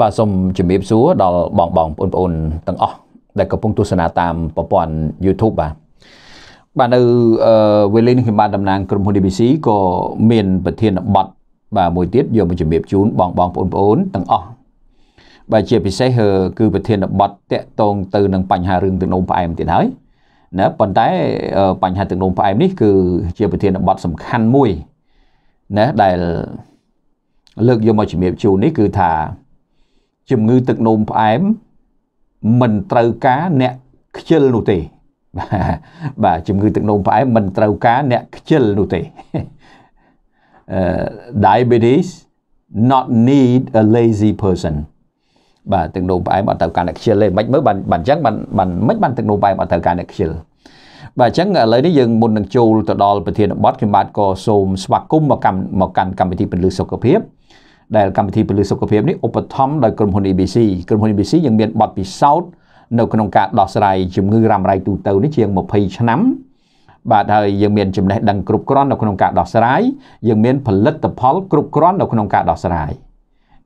បាទសូមជម្រាបសួរដល់បងបងបងប្អូនទាំងអស់ដែលកំពុងទស្សនាតាមប្រព័ន្ធ YouTube បាទបាទនៅវេលានេះខ្ញុំបានតំណាង ក្រុមហ៊ុន DBC ក៏មាន ប្រធានបទបាទមួយទៀតយកមកជម្រាបជូនបងបងបងប្អូនទាំងអស់បាទជាពិសេសគឺប្រធានបទតកតងទៅនឹងបញ្ហារឿងទឹកនោមផ្អែមទៀតហើយណាប៉ុន្តែ បញ្ហាទឹកនោមផ្អែមនេះ គឺជាប្រធានបទសំខាន់មួយណាដែលលើកយកមកជំរាបជូននេះគឺថាជំងឺទឹកនោមផ្អែមមិនត្រូវការអ្នកខ្ជិលនោះទេបាទជំងឺទឹកនោមផ្អែមមិនត្រូវការអ្នកខ្ជិលនោះទេ diabetes not need a lazy person បាទទឹកនោមផ្អែមអត់ត្រូវការអ្នកខ្ជិលទេមិនមើលបានអញ្ចឹងបានបានមិនបានទឹកនោមផ្អែមអត់ត្រូវការអ្នកខ្ជិលបាទអញ្ចឹងឥឡូវនេះយើងមុននឹងចូលទៅដល់ប្រធានបទខ្ញុំបាទក៏សូមស្វាគមន៍មកកម្មមកកាន់កម្មវិធីពលិសុខភាពដែលកម្មវិធីពលិសុខភាពនេះឧបត្ថម្ភដោយក្រុមហ៊ុន ABC ក្រុមហ៊ុន ABC យើងមានបទពិសោធន៍នៅក្នុងការដោះស្រាយជំងឺរ៉ាំរ៉ៃទូទៅនេះជាង20ឆ្នាំបាទហើយយើងមានចំណេះដឹងគ្រប់គ្រាន់នៅក្នុងការដោះស្រាយយើងមានផលិតផលគ្រប់គ្រាន់នៅក្នុងការដោះស្រាយ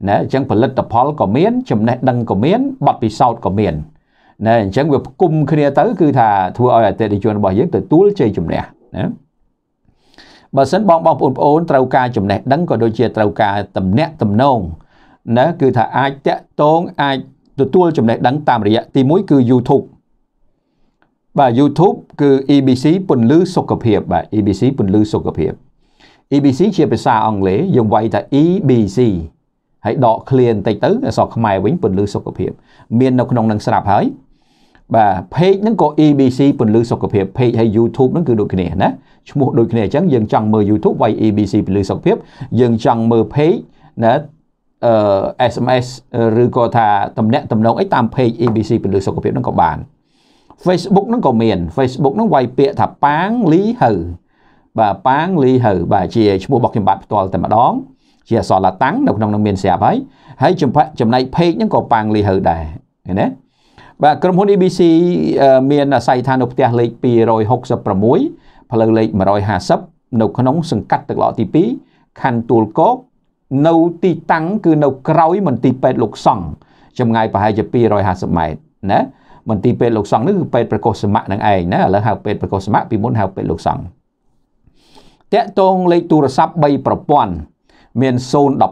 ណាអញ្ចឹងផលិតផលក៏មានចំណេះដឹងក៏មានបទពិសោធន៍ក៏មានណាអញ្ចឹងវាផ្គុំគ្នាទៅគឺថាធ្វើឲ្យអតិថិជនរបស់យើងទទួលជ័យជំនះណាបើសិនបងបងប្អូនប្អូនត្រូវការចំណេះដឹងក៏ដូចជាត្រូវការតំណាក់តំណងណាគឺថាអាចតាក់ទងអាចទទួលចំណេះដឹង តាមរយៈទី1គឺ YouTube បាទ YouTube គឺ EBC ពន្លឺសុខភាពបាទ EBC ពន្លឺសុខភាព EBC ជាភាសាអង់គ្លេសយើងវាយថា EBC ហើយដកឃ្លាបន្តិចទៅអក្សរខ្មែរវិញពន្លឺសុខភាពមាននៅក្នុងនឹងស្រាប់ហើយបាទ page ហ្នឹងក៏ EBC ពន្លឺសុខភាព page ហើយ YouTube ហ្នឹងគឺដូចគ្នាណាឈ្មោះដូចគ្នាអញ្ចឹងយើងចង់មើល YouTube វាយ EBC ពន្លឺសុខភាពយើងចង់មើល page ណាអឺ SMS ឬក៏ថាតំណាក់តំណងអីតាម page EBC ពន្លឺសុខភាពហ្នឹងក៏បាន Facebook ហ្នឹងក៏មាន Facebook ហ្នឹងវាយពាក្យថាប៉ាងលីហៅបាទប៉ាងលីហៅបាទជាឈ្មោះរបស់ខ្ញុំបាទផ្ទាល់តែម្ដងជាអសរឡាតាំងនៅក្នុងនឹងមានស្រាប់ហើយហើយចំណែក page ហ្នឹងក៏ប៉ាងលីហៅដែរឃើញទេបាទក្រុមហ៊ុន ABC មានអាស័យដ្ឋាននៅផ្ទះលេខ266ផ្លូវលេខ150នៅ ក្នុង សង្កាត់ទឹកឡកទី2ខណ្ឌទួលគោកនៅទីតាំងគឺនៅក្រោយមន្ទីរពេទ្យលោកសង្ឃចម្ងាយប្រហែលជា250ម៉ែត្រណាមន្ទីរពេទ្យលោកសង្ឃនេះគឺពេទ្យប្រកុសសមៈនឹងឯងណាឥឡូវហៅពេទ្យប្រកុសសមៈពីមុនហៅពេទ្យលោកសង្ឃតកតងលេខទូរស័ព្ទ3ប្រព័ន្ធមាន012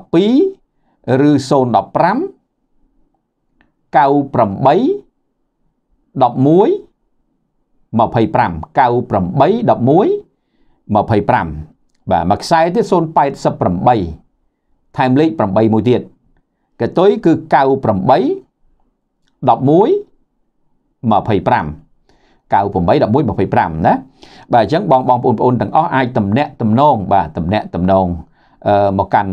ឬ015 98 11 25 98 11 25បាទមួយខ្សែទៀត088ថែមលេខ8មួយទៀតកតុយគឺ98 11 25 98 11 25ណាបាទអញ្ចឹងបងបងប្អូនទាំងអស់អាចតំណាក់តំណងបាទតំណាក់តំណងមកកាន់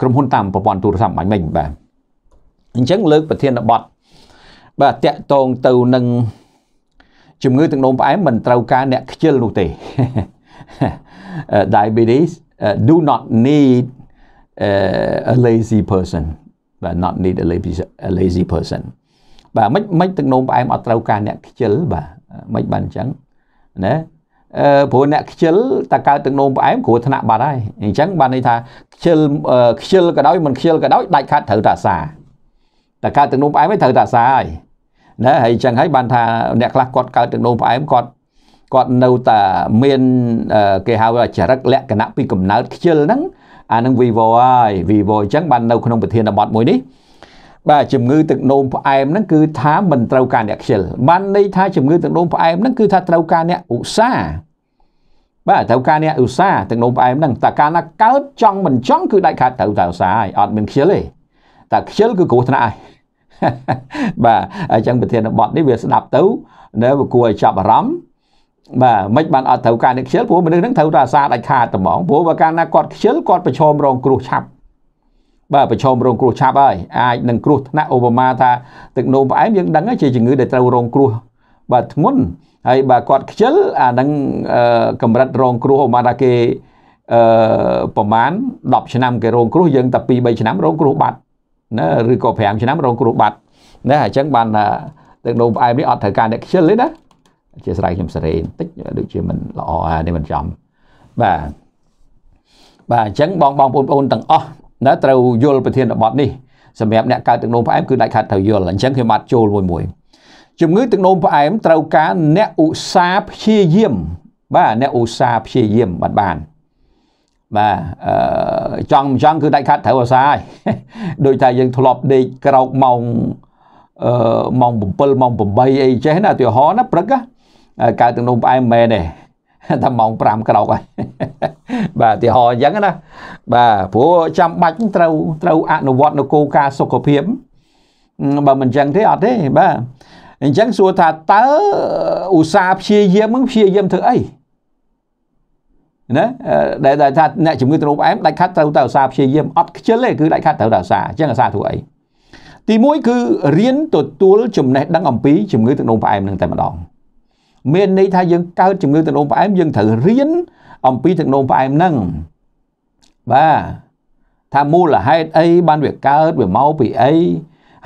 ក្រុមហ៊ុនតាមប្រព័ន្ធទូរស័ព្ទអញ្ញមិញបាទអញ្ចឹងលើកប្រធានបទបាទតាក់តងទៅនឹងជំងឺទឹកនោមផ្អែមមិនត្រូវការអ្នកខ្ជិលនោះទេ diabetes uh, do not need uh, a lazy person បាទ not need a lazy a lazy person បាទមិនមិនទឹកនោមផ្អែមអត់ត្រូវការអ្នកខ្ជិលបាទមិនបានអញ្ចឹងណាអឺព្រោះអ្នកខ្ជិលតើកើតទឹកនោមផ្អែមគ្រោះថ្នាក់បាត់ហើយអញ្ចឹងបានន័យថាខ្ជិលខ្ជិលក៏ដោយមិនខ្ជិលក៏ដោយដាច់ខាតត្រូវតែអាសាតែកើតទឹកនោមផ្អែមវិញត្រូវតែអាសាហើយណាហើយអញ្ចឹងហើយបានថា អ្នកខ្លះគាត់កើតទឹកនោមផ្អែមគាត់គាត់នៅតែមានគេហៅថាចរិតលក្ខណៈពីកំណើតខ្ជិលហ្នឹងអានឹង vivo ហើយ vivo អញ្ចឹងបាននៅក្នុងប្រធានបទមួយនេះ បាទជំងឺ ទឹកនោមផ្អែមហ្នឹងគឺថាមិនត្រូវការអ្នកខ្ជិលបានន័យថាជំងឺទឹកនោមផ្អែមហ្នឹងគឺថាត្រូវការអ្នកឧស្សាហ៍បាទត្រូវការអ្នកឧស្សាហ៍ទឹកនោមផ្អែមហ្នឹងតែកាលណាកើតចង់មិនចង់គឺដាច់ខាតត្រូវតែឧស្សាហ៍ហើយអត់មានខ្ជិលទេតែខ្ជិលគឺគ្រោះថ្នាក់ហើយបាទអញ្ចឹងប្រធានបទនេះវាស្ដាប់ទៅ នៅគួរឲ្យចាប់អារម្មណ៍បាទមិនបានអត់ត្រូវការនេះខ្ជិលព្រោះមនុស្សហ្នឹងត្រូវតែអាសាដាច់ខាតត្មងព្រោះបើកាលណាគាត់ខ្ជិលគាត់ប្រឈមរងគ្រោះឆាប់បាទប្រឈមរងគ្រោះឆាប់ហើយអាចនឹងគ្រោះថ្នាក់ឧបមាថាទឹកនោមផ្អែមយើងដឹងហើយជាជំងឺដែលត្រូវរងគ្រោះបាទធ្ងន់ហើយបើគាត់ខ្ជិលអានឹងកម្រិតរងគ្រោះឧបមាថាគេអឺប្រមាណ10ឆ្នាំគេរងគ្រោះយើងតែ2 3ឆ្នាំរងគ្រោះបាត់ណាឬក៏5ឆ្នាំរងគ្រោះបាត់ណាអញ្ចឹងបានទឹកនោមផ្អែមនេះអត់ត្រូវការ អ្នកខ្ជិលទេណាអធិស្ឋានខ្ញុំសរេបន្តិចដូចជាមិនល្អនេះមិនចំបាទបាទអញ្ចឹងបងបងប្អូនទាំងអស់ណាត្រូវយល់ប្រធានបទនេះសម្រាប់អ្នកកើតទឹកនោមផ្អែមគឺដាច់ខាតត្រូវយល់អញ្ចឹងខ្ញុំបាទចូលមួយមួយជំងឺទឹកនោមផ្អែមត្រូវការអ្នកឧស្សាហ៍ព្យាយាម បាទអ្នកឧស្សាហ៍ព្យាយាមបាទបានបាទអឺចង់មិនចង់គឺដាច់ខាត់ត្រូវអាសាហើយដូចថាយើងធ្លាប់ដេកក្រោកម៉ោងអឺម៉ោង7ម៉ោង8អីចេះណាឧទាហរណ៍ណាព្រឹកកើតទឹកនោមផ្អែមមែនទេថាម៉ោង5ក្រោកហើយបាទឧទាហរណ៍អញ្ចឹងណាបាទព្រោះចាំបាច់ត្រូវត្រូវ អនុវត្តនៅគោលការណ៍សុខភាពបើមិនអញ្ចឹងទេអត់ទេបាទអញ្ចឹងសួរថាតើឧស្សាហ៍ព្យាយាមហ្នឹងព្យាយាមធ្វើអីណាដែលថាអ្នកជំងឺទ្រោមផ្អែមដាច់ខាត់ត្រូវតែឧស្សាហ៍ព្យាយាមអត់ខ្ជិលទេគឺដាច់ខាត់ត្រូវតែឧស្សាហ៍អញ្ចឹងឧស្សាហ៍ធ្វើអីទី1គឺរៀនទទួលចំណេះដឹងអំពីជំងឺទឹកនោមផ្អែមនឹងតែម្ដងមានន័យថាយើងកើតជំងឺទឹកនោមផ្អែមយើងត្រូវរៀនអំពីទឹកនោមផ្អែមនឹងបាទថាមូលហេតុអីបានវាកើតវាមកពីអី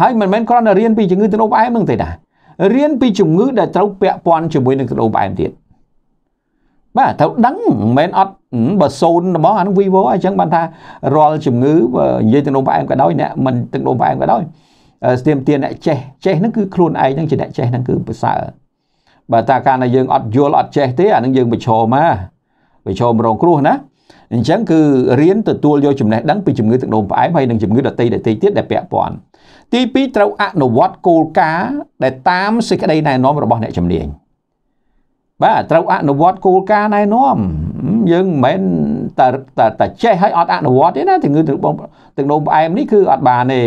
ហើយមិនមែនគ្រាន់តែរៀនពីជំងឺទឹកនោមផ្អែមនឹងទេណារៀនពីជំងឺដែលត្រូវពាក់ព័ន្ធជាមួយនឹងទឹកនោមផ្អែមទៀតបាទត្រូវដឹងមិនមែនអត់បើសូនរបស់អានឹង vivo អញ្ចឹងបានថារាល់ជំងឺនិយាយទឹកនោមផ្អែមក៏ដោយអ្នកមិនទឹកនោមផ្អែមក៏ដោយស្ទៀមទានអ្នកចេះចេះហ្នឹងគឺខ្លួនឯងហ្នឹងជាអ្នកចេះហ្នឹងគឺប្រសើរបើតាកាលណាយើងអត់យល់អត់ចេះទេអានឹងយើងប្រឈមណាប្រឈមរងគ្រោះណាអញ្ចឹងគឺរៀនទទួលយកចំណេះដឹងពីជំងឺទឹកនោមផ្អែមហើយនិងជំងឺដតីដតីទៀតដែលពាក់ព័ន្ធទី2ត្រូវអនុវត្តគោលការណ៍ដែលតាមសេចក្តីណែនាំរបស់អ្នកជំនាញបាទត្រូវអនុវត្តគោលការណ៍ណែនាំយើងមិនមែនតែតែចេះហើយអត់អនុវត្តទេណាជំងឺទឹកបងទឹកនោមផ្អែមនេះគឺអត់បានទេ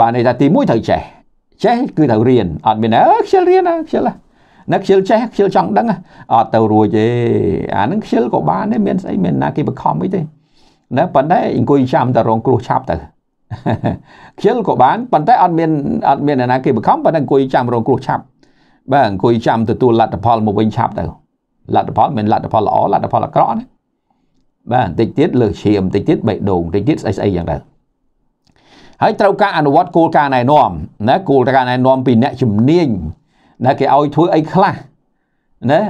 បានទេតែទី1ត្រូវចេះចេះគឺត្រូវរៀនអត់មានអើខ្ជិលរៀនណាខ្ជិលណាខ្ជិលចេះខ្ជិលចង់ដឹងអត់ទៅរួចទេអានឹងខ្ជិលក៏បានដែរមានស្អីមានណាគេបង្ខំអីទេណាប៉ុន្តែអង្គុយចាំតែរងគ្រោះឆាប់ទៅខ្ជិលក៏បានប៉ុន្តែអត់មានអត់មានណាគេបង្ខំប៉ុន្តែអង្គុយចាំរងគ្រោះឆាប់បើអង្គុយចាំទទួលលទ្ធផលមកវិញឆាប់ទៅលទ្ធផលមិនលទ្ធផលល្អលទ្ធផលអាក្រក់ណាបាទបន្តិចទៀតលើសឈាមបន្តិចទៀតបេះដូងបន្តិចទៀតស្អីស្អីយ៉ាងទៅហើយត្រូវការអនុវត្តគោលការណ៍ណែនាំណាគោលការណ៍ណែនាំពីអ្នកជំនាញណាគេឲ្យធ្វើអីខ្លះណា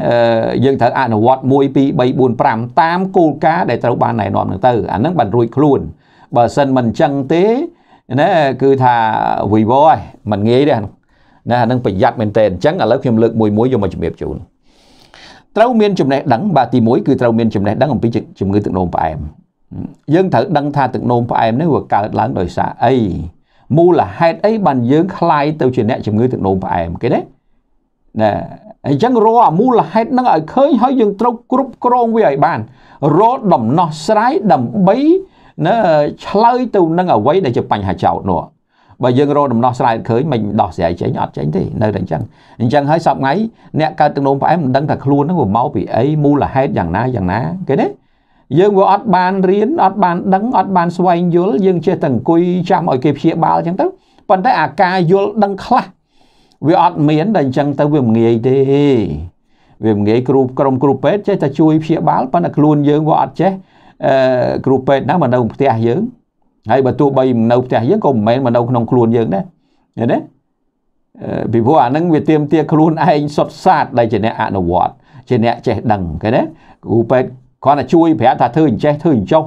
យើងត្រូវអនុវត្ត1 2 3 4 5តាមគោលការណ៍ដែលត្រូវបានណែនាំនឹងទៅអាហ្នឹងបានរួចខ្លួនបើសិនមិនអញ្ចឹងទេណាគឺថាវិវរមិនងាយទេណាអានឹងប្រយ័ត្នមែនទែនអញ្ចឹងឥឡូវខ្ញុំលើកមួយមួយយកមកជំរាបជូនត្រូវមានចំណេះដឹងបាទទី1គឺត្រូវមានចំណេះដឹងអំពីជំងឺទឹកនោមផ្អែមយើងត្រូវដឹង ថាទឹកនោមផ្អែមនេះវាកើតឡើងដោយសារអីមូលហេតុអីបានយើងคลายទៅជាអ្នកជំងឺទឹកនោមផ្អែមគេណាណាអញ្ចឹងរកមូលហេតុហ្នឹងឲ្យឃើញហើយយើងត្រូវគ្រប់គ្រងវាឲ្យបានរកដំណោះស្រាយដើម្បីណាឆ្លើយទៅនឹងអ្វីដែលជាបញ្ហាចោតនោះបើយើងរកដំណោះស្រាយឃើញមិនដោះស្រាយចេញអត់ចេញទេនៅតែអញ្ចឹងអញ្ចឹងហើយសប្ងៃអ្នកកើតទឹកនោមផ្អែមមិនដឹងថាខ្លួនហ្នឹងវាមកពីអីមូលហេតុយ៉ាងណាយ៉ាងណាគេទេយើងវាអត់បានរៀនអត់បានដឹងអត់បានស្វែងយល់យើងចេះតែអង្គុយចាំឲ្យគេព្យាបាលអញ្ចឹងទៅប៉ុន្តែអាការយល់ដឹងខ្លះវាអត់មានតែអញ្ចឹងទៅវាងាយទេវាងាយគ្រូក្រុមគ្រូពេទ្យចេះតែជួយព្យាបាលប៉ុន្តែខ្លួនយើងវាអត់ចេះអឺគ្រូពេទ្យហ្នឹងមកនៅផ្ទះយើងហើយបើទោះបីនៅផ្ទះយើងក៏មិនមែនមកនៅក្នុងខ្លួនយើងដែរឃើញទេពីព្រោះអានឹងវាទៀមទាខ្លួនឯងសុទ្ធសាធដែលជាអ្នកអនុវត្តជាអ្នកចេះដឹងឃើញទេគ្រូពេទ្យគាត់តែជួយប្រាប់ថាធ្វើអញ្ចេះធ្វើអញ្ចោះ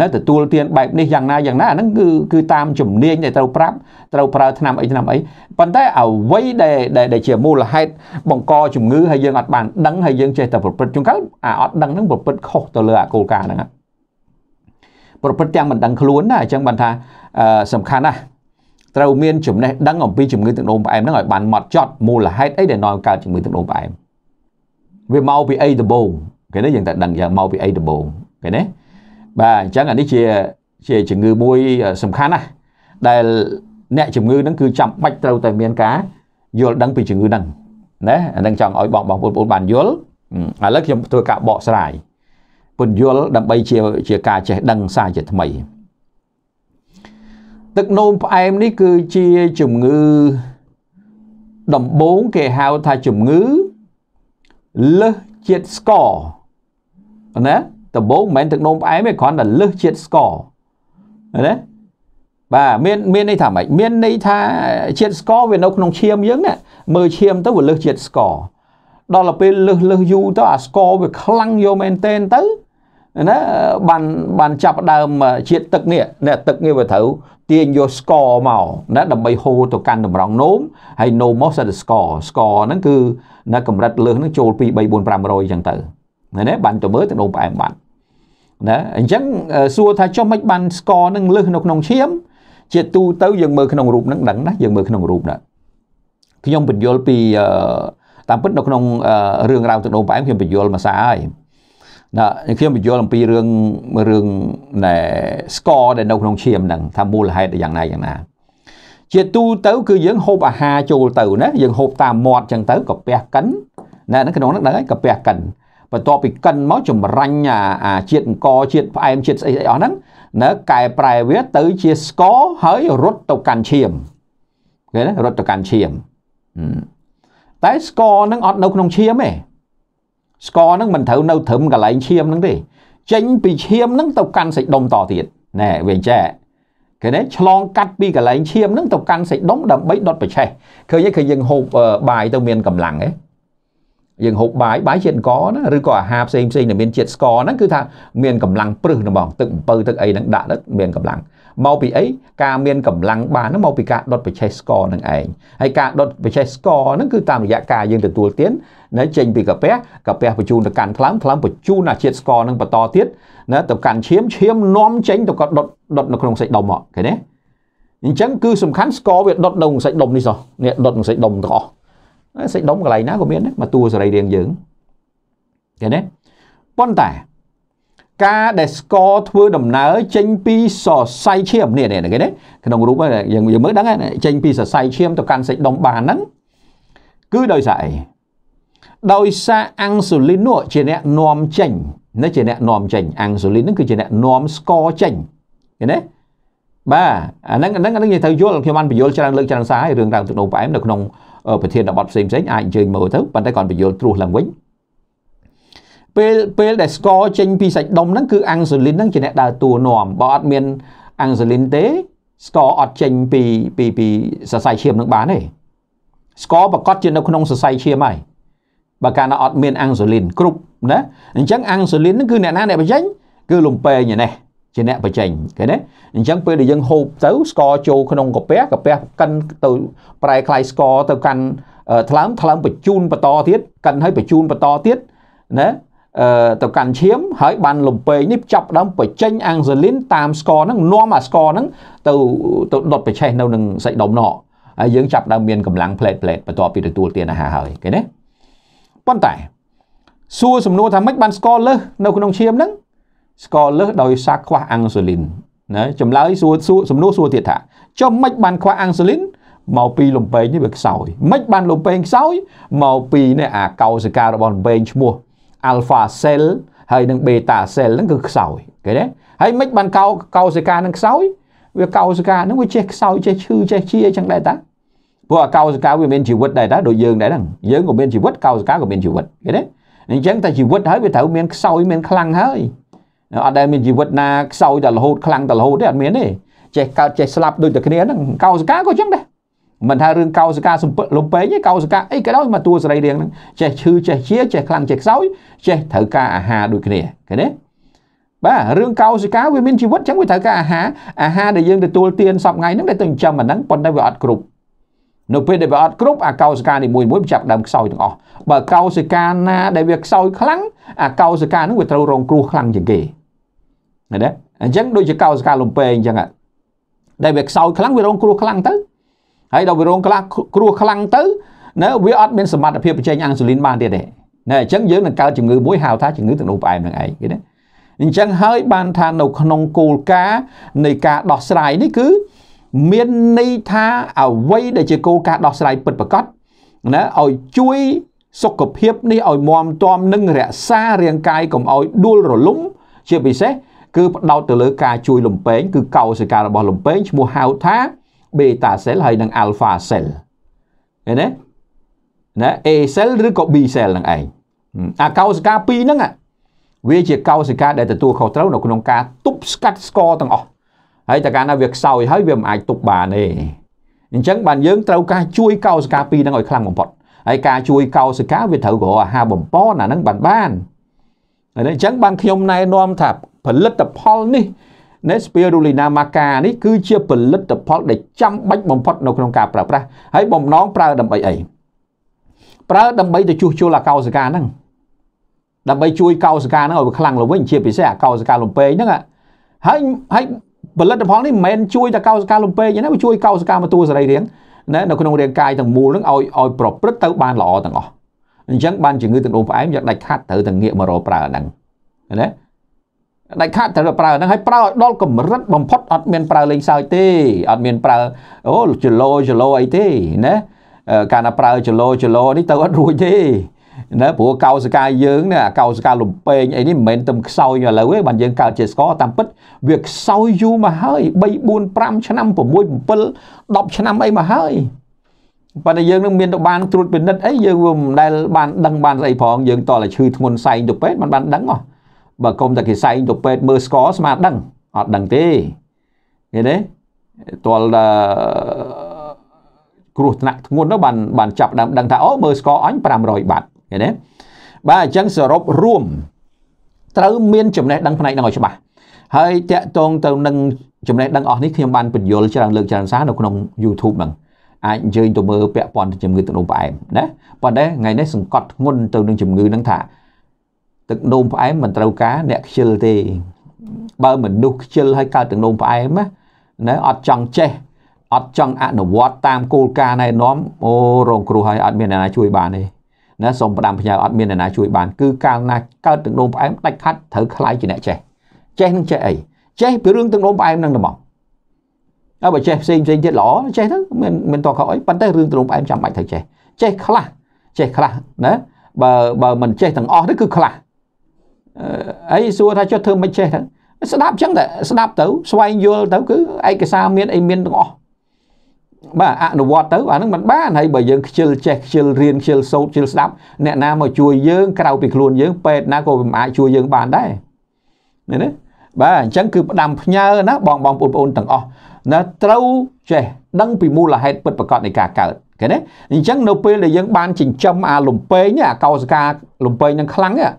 នៅទទួលទានបែបនេះយ៉ាងណាយ៉ាងណាអាហ្នឹងគឺគឺតាមជំនាញដែលត្រូវប្រាប់ត្រូវប្រើឆ្នាំអីឆ្នាំអីប៉ុន្តែ អ្វីដែលដែលជាមូលហេតុបង្កជំងឺហើយយើងអត់បានដឹងហើយយើងចេះតែប្រព្រឹត្តជួនកាលអាអត់ដឹងហ្នឹងប្រព្រឹត្តខុសទៅលើអាគោលការណ៍ហ្នឹងប្រព្រឹត្តទាំងមិនដឹងខ្លួនណាអញ្ចឹងបានថាសំខាន់ណាស់ត្រូវមានចំណេះដឹងអំពីជំងឺទឹកនោមផ្អែមហ្នឹងឲ្យបានម៉ត់ចត់មូលហេតុអីដែលនាំកើតជំងឺទឹកនោមផ្អែមវាមកពីអីដំបូងគេនេះយើងតែដឹងយ៉ាងមកពីអីដំបូងគេនេះបាទអញ្ចឹងអានេះជាជាជំងឺមួយសំខាន់ណាស់ដែលអ្នកជំងឺហ្នឹងគឺចាំបាច់ត្រូវតែមានការយល់ដឹងពីជំងឺហ្នឹងណាអានឹងចង់ឲ្យបងបងប្អូនបានយល់ឥឡូវខ្ញុំធ្វើការបកស្រាយពន្យល់ដើម្បីជាជាការចេះដឹងសារជាថ្មីទឹកនោមផ្អែមនេះគឺជាជំងឺដំបូងគេហៅថាជំងឺលើសជាតិស្ករណាដំបូងមិនមែនទឹកនោមផ្អែមទេគ្រាន់តែលើសជាតិស្ករណាបាទមានមានន័យថាម៉េចមានន័យថាជាតិស្ករវានៅក្នុងឈាមយើងណាមើលឈាមទៅវាលើសជាតិស្ករដល់ទៅពេលលើសលើសយូរទៅអាស្ករវាខ្លាំងយកមែនតែនទៅណាបានបានចាប់ដើមជាតិទឹកនេះអ្នកទឹកនេះវាត្រូវទាញយកស្ករមកណាដើម្បីហូរទៅកាន់តម្រង់នោមហើយនោមមកសិតស្ករស្ករហ្នឹងគឺណាកម្រិតលើសហ្នឹងចូល2 3 4 500អញ្ចឹងទៅណាបានទៅមើលទៅនោមផ្អែមបាត់ណាអញ្ចឹងសួរថាចុះមិនបានស្ករហ្នឹងលើសនៅក្នុងឈាមជាទូទៅយើងមើលក្នុងរូបហ្នឹងដឹងណាយើងមើលក្នុងរូបណាខ្ញុំបញ្យល់ពីតាមពិតនៅក្នុងរឿងរ៉ាវទឹកនោមផ្អែមខ្ញុំបញ្យល់មួយសារហើយណាខ្ញុំបញ្យល់អំពីរឿងរឿងណែស្ករដែលនៅក្នុងឈាមហ្នឹងថាមូលហេតុយ៉ាងណាយ៉ាងណាជាទូទៅ គឺយើងហូបអាហារចូលទៅណាយើងហូបតាមមាត់ចឹងទៅកាពះកិនណាក្នុងហ្នឹងដឹងហើយកាពះកិនបន្ទាប់ពីកិនមកចម្រាញ់អាជាតិអង្គជាតិផ្អែមជាតិស្អីស្អីអស់ហ្នឹងណាកែប្រែវាទៅជាស្ករហើយរត់ទៅកាន់ឈាមឃើញណារត់ទៅកាន់ឈាមតែស្ករហ្នឹងអត់នៅក្នុងឈាមទេស្ករហ្នឹងមិនត្រូវនៅត្រឹមកន្លែងឈាមហ្នឹងទេ ចេញពីឈាមហ្នឹង ទៅកាន់សាច់ដុំតទៀតណែវាអញ្ចឹងគេនេះឆ្លងកាត់ពីកន្លែងឈាមហ្នឹងទៅកាន់សាច់ដុំដើម្បីដុតប្រឆេះឃើញទេឃើញយើងហូបបាយទៅមានកម្លាំងទេយើងហូបបាយបាយជាតិអង្ករណាឬក៏អាហារផ្សេងផ្សេងដែលមានជាតិស្ករហ្នឹងគឺថាមានកម្លាំងព្រឹសហ្មងទឹកអំពៅទឹកអីហ្នឹងដាក់ទៅមានកម្លាំងមកពីអីការមានកម្លាំងបានហ្នឹងមកពីការដុតបច្ចេកស្ករនឹងឯងហើយការដុតបច្ចេកស្ករហ្នឹងគឺតាមរយៈការយើងទទួលទានណាចេញពីកាពះកាពះបញ្ជូនទៅកាន់ថ្លើមថ្លើមបញ្ជូនអាជាតិស្ករនឹងបន្តទៀតណាទៅកាន់ឈាមឈាមនាំចេញទៅក៏ដុតដុតនៅក្នុងសាច់ដុំមកឃើញទេអញ្ចឹងគឺសំខាន់ស្ករវាដុតនៅក្នុងសាច់ដុំនេះសោះនេះដុតក្នុងសាច់ដុំទាំងអស់សាច់ដុំកន្លែងណាក៏មានដែរមកតួសរីរាង្គយើងឃើញទេប៉ុន្តែការដែលស្គរធ្វើដំណើរចេញពីសរសៃឈាមនេះនេះគេណាក្នុងរូបយើងយើងមើលដឹងចេញពីសរសៃឈាមទៅកាន់សាច់ដុំបានហ្នឹងគឺដោយសារអីដោយសារអាំងស៊ូលីននោះជាអ្នកនាំចេញនេះជាអ្នកនាំចេញអាំងស៊ូលីនហ្នឹងគឺជាអ្នកនាំស្គរចេញឃើញទេបាទអាហ្នឹងអាហ្នឹងអាហ្នឹងនិយាយទៅយល់ខ្ញុំបានបញ្យល់ច្រើនលើកច្រើនសារឲ្យរឿងរ៉ាវទឹកដូងផ្អែមនៅក្នុងប្រធានបទផ្សេងផ្សេងអាចអញ្ជើញមើលទៅប៉ុន្តែគាត់បញ្យល់ត្រួសឡើងវិញពេលពេលដែលស្គរចេញពីសាច់ដុំហ្នឹងគឺអាំងស៊ូលីនហ្នឹងជាអ្នកដើរតួនាំបើអត់មានអាំងស៊ូលីនទេស្គរអត់ចេញពីពីពីសរសៃឈាមនឹងបានទេស្គរប្រកាសជានៅក្នុងសរសៃឈាមហើយបើកាលណាអត់មានអាំងស៊ូលីនគ្រប់ណាអញ្ចឹងអាំងស៊ូលីនហ្នឹងគឺអ្នកណាអ្នកបញ្ចេញគឺលំពេងនេះជាអ្នកបញ្ចេញឃើញទេអញ្ចឹងពេលដែលយើងហូបទៅស្គរចូលក្នុងកាពះកាពះកិនទៅប្រែคลายស្គរទៅកាន់ថ្លើមថ្លើមបញ្ជូនបន្តទៀតកិនហើយបញ្ជូនបន្តទៀតណាទៅកាន់ឈាមហើយបានលំពេងនេះចាប់ដើមបញ្ចេញអាំងហ្សូលីនតាមស្ករហ្នឹងនាំអាស្ករហ្នឹងទៅទៅដុតប្រឆេះនៅនឹងសាច់ដុំណោហើយយើងចាប់ដើមមានកម្លាំងផ្លេតផ្លេតបន្ទាប់ពីទទួលទានអាហារហើយឃើញទេប៉ុន្តែសួរសំណួរថាម៉េចបានស្ករលើសនៅក្នុងឈាមហ្នឹងស្ករលើសដោយសារខ្វះអាំងហ្សូលីនណាចម្លើយសួរសួរសំណួរសួរទៀតថាចុះម៉េចបានខ្វះអាំងហ្សូលីនមកពីលំពេងនេះវាខ្សោយម៉េចបានលំពេងខ្សោយមកពីនេះអាកោសិការបស់លំពេងឈ្មោះ alpha cell ហើយនឹង beta cell ហ្នឹងគឺខ្សោយគេទេហើយមិនបានកោកោសិកានឹងខ្សោយវាកោសិកានឹងវាចេះខ្សោយចេះឈឺចេះជាអញ្ចឹងដែរតាព្រោះកោសិកាវាមានជីវិតដែរតាដូចយើងដែរហ្នឹងយើងក៏មានជីវិតកោសិកាក៏មានជីវិតគេទេអញ្ចឹងតែជីវិតហើយវាត្រូវមានខ្សោយមានខ្លាំងហើយអត់ដែលមានជីវិតណាខ្សោយតែរហូតខ្លាំងតែរហូតទេអត់មានទេចេះកើតចេះស្លាប់ដូចតែគ្នាហ្នឹងកោសិកាក៏អញ្ចឹងដែរមិនថារឿងកោសិកាសំពឹកលំពេងឯកោសិកាអីក៏ដោយមកតួសរីរាង្គហ្នឹងចេះឈឺចេះជាចេះខ្លាំងចេះខ្សោយចេះត្រូវការអាហារដូចគ្នាឃើញទេបាទរឿងកោសិកាវាមានជីវិតអញ្ចឹងវាត្រូវការអាហារអាហារដែលយើងទទួលទានសប្ងៃហ្នឹងដែលទៅចិញ្ចឹមអាហ្នឹងប៉ុន្តែវាអត់គ្រប់នៅពេលដែលវាអត់គ្រប់អាកោសិកានីមួយមួយចាប់ដើមខ្សោយទាំងអស់បើកោសិកាណាដែលវាខ្សោយខ្លាំងអាកោសិកាហ្នឹងវាត្រូវរងគ្រោះខ្លាំងជាងគេណាអញ្ចឹងដូចជាកោសិកាលំពេងអញ្ចឹងដែលវាខ្សោយខ្លាំងវារងគ្រោះខ្លាំងទៅហើយដល់វារងខ្លះគ្រោះខ្លាំងទៅណាវាអត់មានសមត្ថភាពបញ្ចេញអាំងស៊ូលីនបានទៀតទេណាអញ្ចឹងយើងនឹងកើតជំងឺមួយហៅថាជំងឺទឹកនោមផ្អែមនឹងឯងគេណាអញ្ចឹងហើយបានថានៅក្នុងគោលការណ៍នៃការដោះស្រាយនេះគឺមានន័យថាអ្វីដែលជាគោលការណ៍ដោះស្រាយពិតប្រាកដណាឲ្យជួយសុខភាពនេះឲ្យមាំទាំ និងរក្សារាងកាយកុំឲ្យដួលរលំជាពិសេសគឺផ្ដោតទៅលើការជួយលំពេងគឺកោសិការបស់លំពេងឈ្មោះហៅថា beta cell ហើយនិង alpha cell ឃើញទេណា A cell ឬក៏ B cell នឹងឯងអាកោសិកា2ហ្នឹងវាជាកោសិកាដែលទទួលខុសត្រូវនៅក្នុងការទប់ស្កាត់ស្គរទាំងអស់ហើយតើកាលណាវាខ្សោយហើយវាមិនអាចទប់បានទេអញ្ចឹងបានយើងត្រូវការជួយកោសិកា2ហ្នឹងឲ្យខ្លាំងបំផុតហើយការជួយកោសិកាវាត្រូវរកអាហារបំពន់អាហ្នឹងបានបានហើយអញ្ចឹងបានខ្ញុំណែនាំថា ផលិតផលនេះ Nespirulina maca នេះគឺជាផលិតផលដែលចាំបាច់បំផុត នៅក្នុងការប្រើប្រាស់ហើយបំណងប្រើដើម្បីអីប្រើដើម្បីទៅជួសជុលអាកោសិកាហ្នឹងដើម្បីជួយកោសិកាហ្នឹងឲ្យវាខ្លាំងឡើងវិញជាពិសេសអាកោសិកាលំពេងហ្នឹងហើយហើយផលិតផលនេះមិនមែនជួយតែកោសិកាលំពេងទេណាវាជួយកោសិកាមកតួសរីរាង្គណានៅក្នុងរាងកាយទាំងមូលហ្នឹងឲ្យឲ្យប្រព្រឹត្តទៅបានល្អទាំងអស់អញ្ចឹងបានជំងឺទឹកនោមផ្អែមយ៉ាងដាច់ខាត់ត្រូវតែងាកមករកប្រើហ្នឹងណាដាច់ខាតត្រូវប្រើហ្នឹងហើយប្រើឲ្យដល់កម្រិតបំផុតអត់មានប្រើលេងសើចទេអត់មានប្រើអូចលោចលោអីទេណាការណាប្រើចលោចលោនេះទៅអត់រួចទេណាព្រោះកោសកាយើងណាកោសកាលំពេងអីនេះមិនមែនទៅខ្សោយឥឡូវទេបានយើងកើតជាស្ករតាមពិតវាខ្សោយយូរមកហើយ3 4 5ឆ្នាំ6 7 10ឆ្នាំអីមកហើយប៉ុន្តែយើងនឹងមានទៅបានត្រួតពិនិត្យអីយើងមិនដែលបានដឹងបានស្អីផងយើងតតែឈឺធ្ងន់សែងទៅពេកមិនបានដឹងហ៎បើកុំតែគេសែងទៅពេទ្យមើលស្គរស្មានដឹងអត់ដឹងទេឃើញទេតលគ្រោះថ្នាក់ធ្ងន់នោះបានបានចាប់ដើមដឹងថាអូមើលស្គរអញ500បាត់ឃើញទេបាទអញ្ចឹងសរុបរួមត្រូវមានចំណេះដឹងផ្នែកនឹងឲ្យច្បាស់ហើយតកតងទៅនឹងចំណេះដឹងអស់នេះខ្ញុំបានបញ្យលច្រើនលើកច្រើនសារនៅក្នុង YouTube ហ្នឹងអាចអញ្ជើញទៅមើលពាក់ព័ន្ធទៅជំងឺទឹកនោមផ្អែមណាប៉ុន្តែថ្ងៃនេះសង្កត់ធ្ងន់ទៅនឹងជំងឺហ្នឹងថាទឹកនោមផ្អែមមិនត្រូវការអ្នកខ្ជិលទេបើមនុស្សខ្ជិលហើយកើតទឹកនោមផ្អែមណាអត់ចង់ចេះអត់ចង់អនុវត្តតាមគោលការណ៍ណែនាំអូរងគ្រោះហើយអត់មានអ្នកណាជួយបានទេណាសូមផ្ដាំផ្ញើអត់មានអ្នកណាជួយបានគឺកាលណាកើតទឹកនោមផ្អែមដាច់ខាត់ត្រូវខ្លាយជាអ្នកចេះចេះនឹងចេះអីចេះពីរឿងទឹកនោមផ្អែមនឹងតែមកហើយបើចេះផ្សេងផ្សេងទៀតល្អចេះទៅមិនមិនតខុសអីប៉ុន្តែរឿងទឹកនោមផ្អែមចាំបាច់ត្រូវចេះចេះខ្លះចេះខ្លះណាបើបើមិនចេះទាំងអស់ទៅគឺខ្លះអីសួរថាចុះធ្វើមិនចេះទៅស្ដាប់ចឹងតែស្ដាប់ទៅស្វែងយល់ទៅគឺឯកសារមានអីមានទាំងអស់បាទអនុវត្តទៅអានឹងមិនបានហើយបើយើងខ្ជិលចេះខ្ជិលរៀនខ្ជិលសូត្រខ្ជិលស្ដាប់អ្នកណាមកជួយយើង ក្រៅពីខ្លួនយើងពេទ្យណាក៏មិនអាចជួយយើងបានដែរណាណាបាទអញ្ចឹងគឺផ្ដាំផ្ញើណាបងបងបងប្អូនទាំងអស់ណាត្រូវចេះដឹងពីមូលហេតុពិតប្រាកដនៃការកើតឃើញទេអញ្ចឹងនៅពេលដែលយើងបានចិញ្ចឹមអាលំពេងអាកោសិកាលំពេងនឹងខ្លាំងហ្នឹង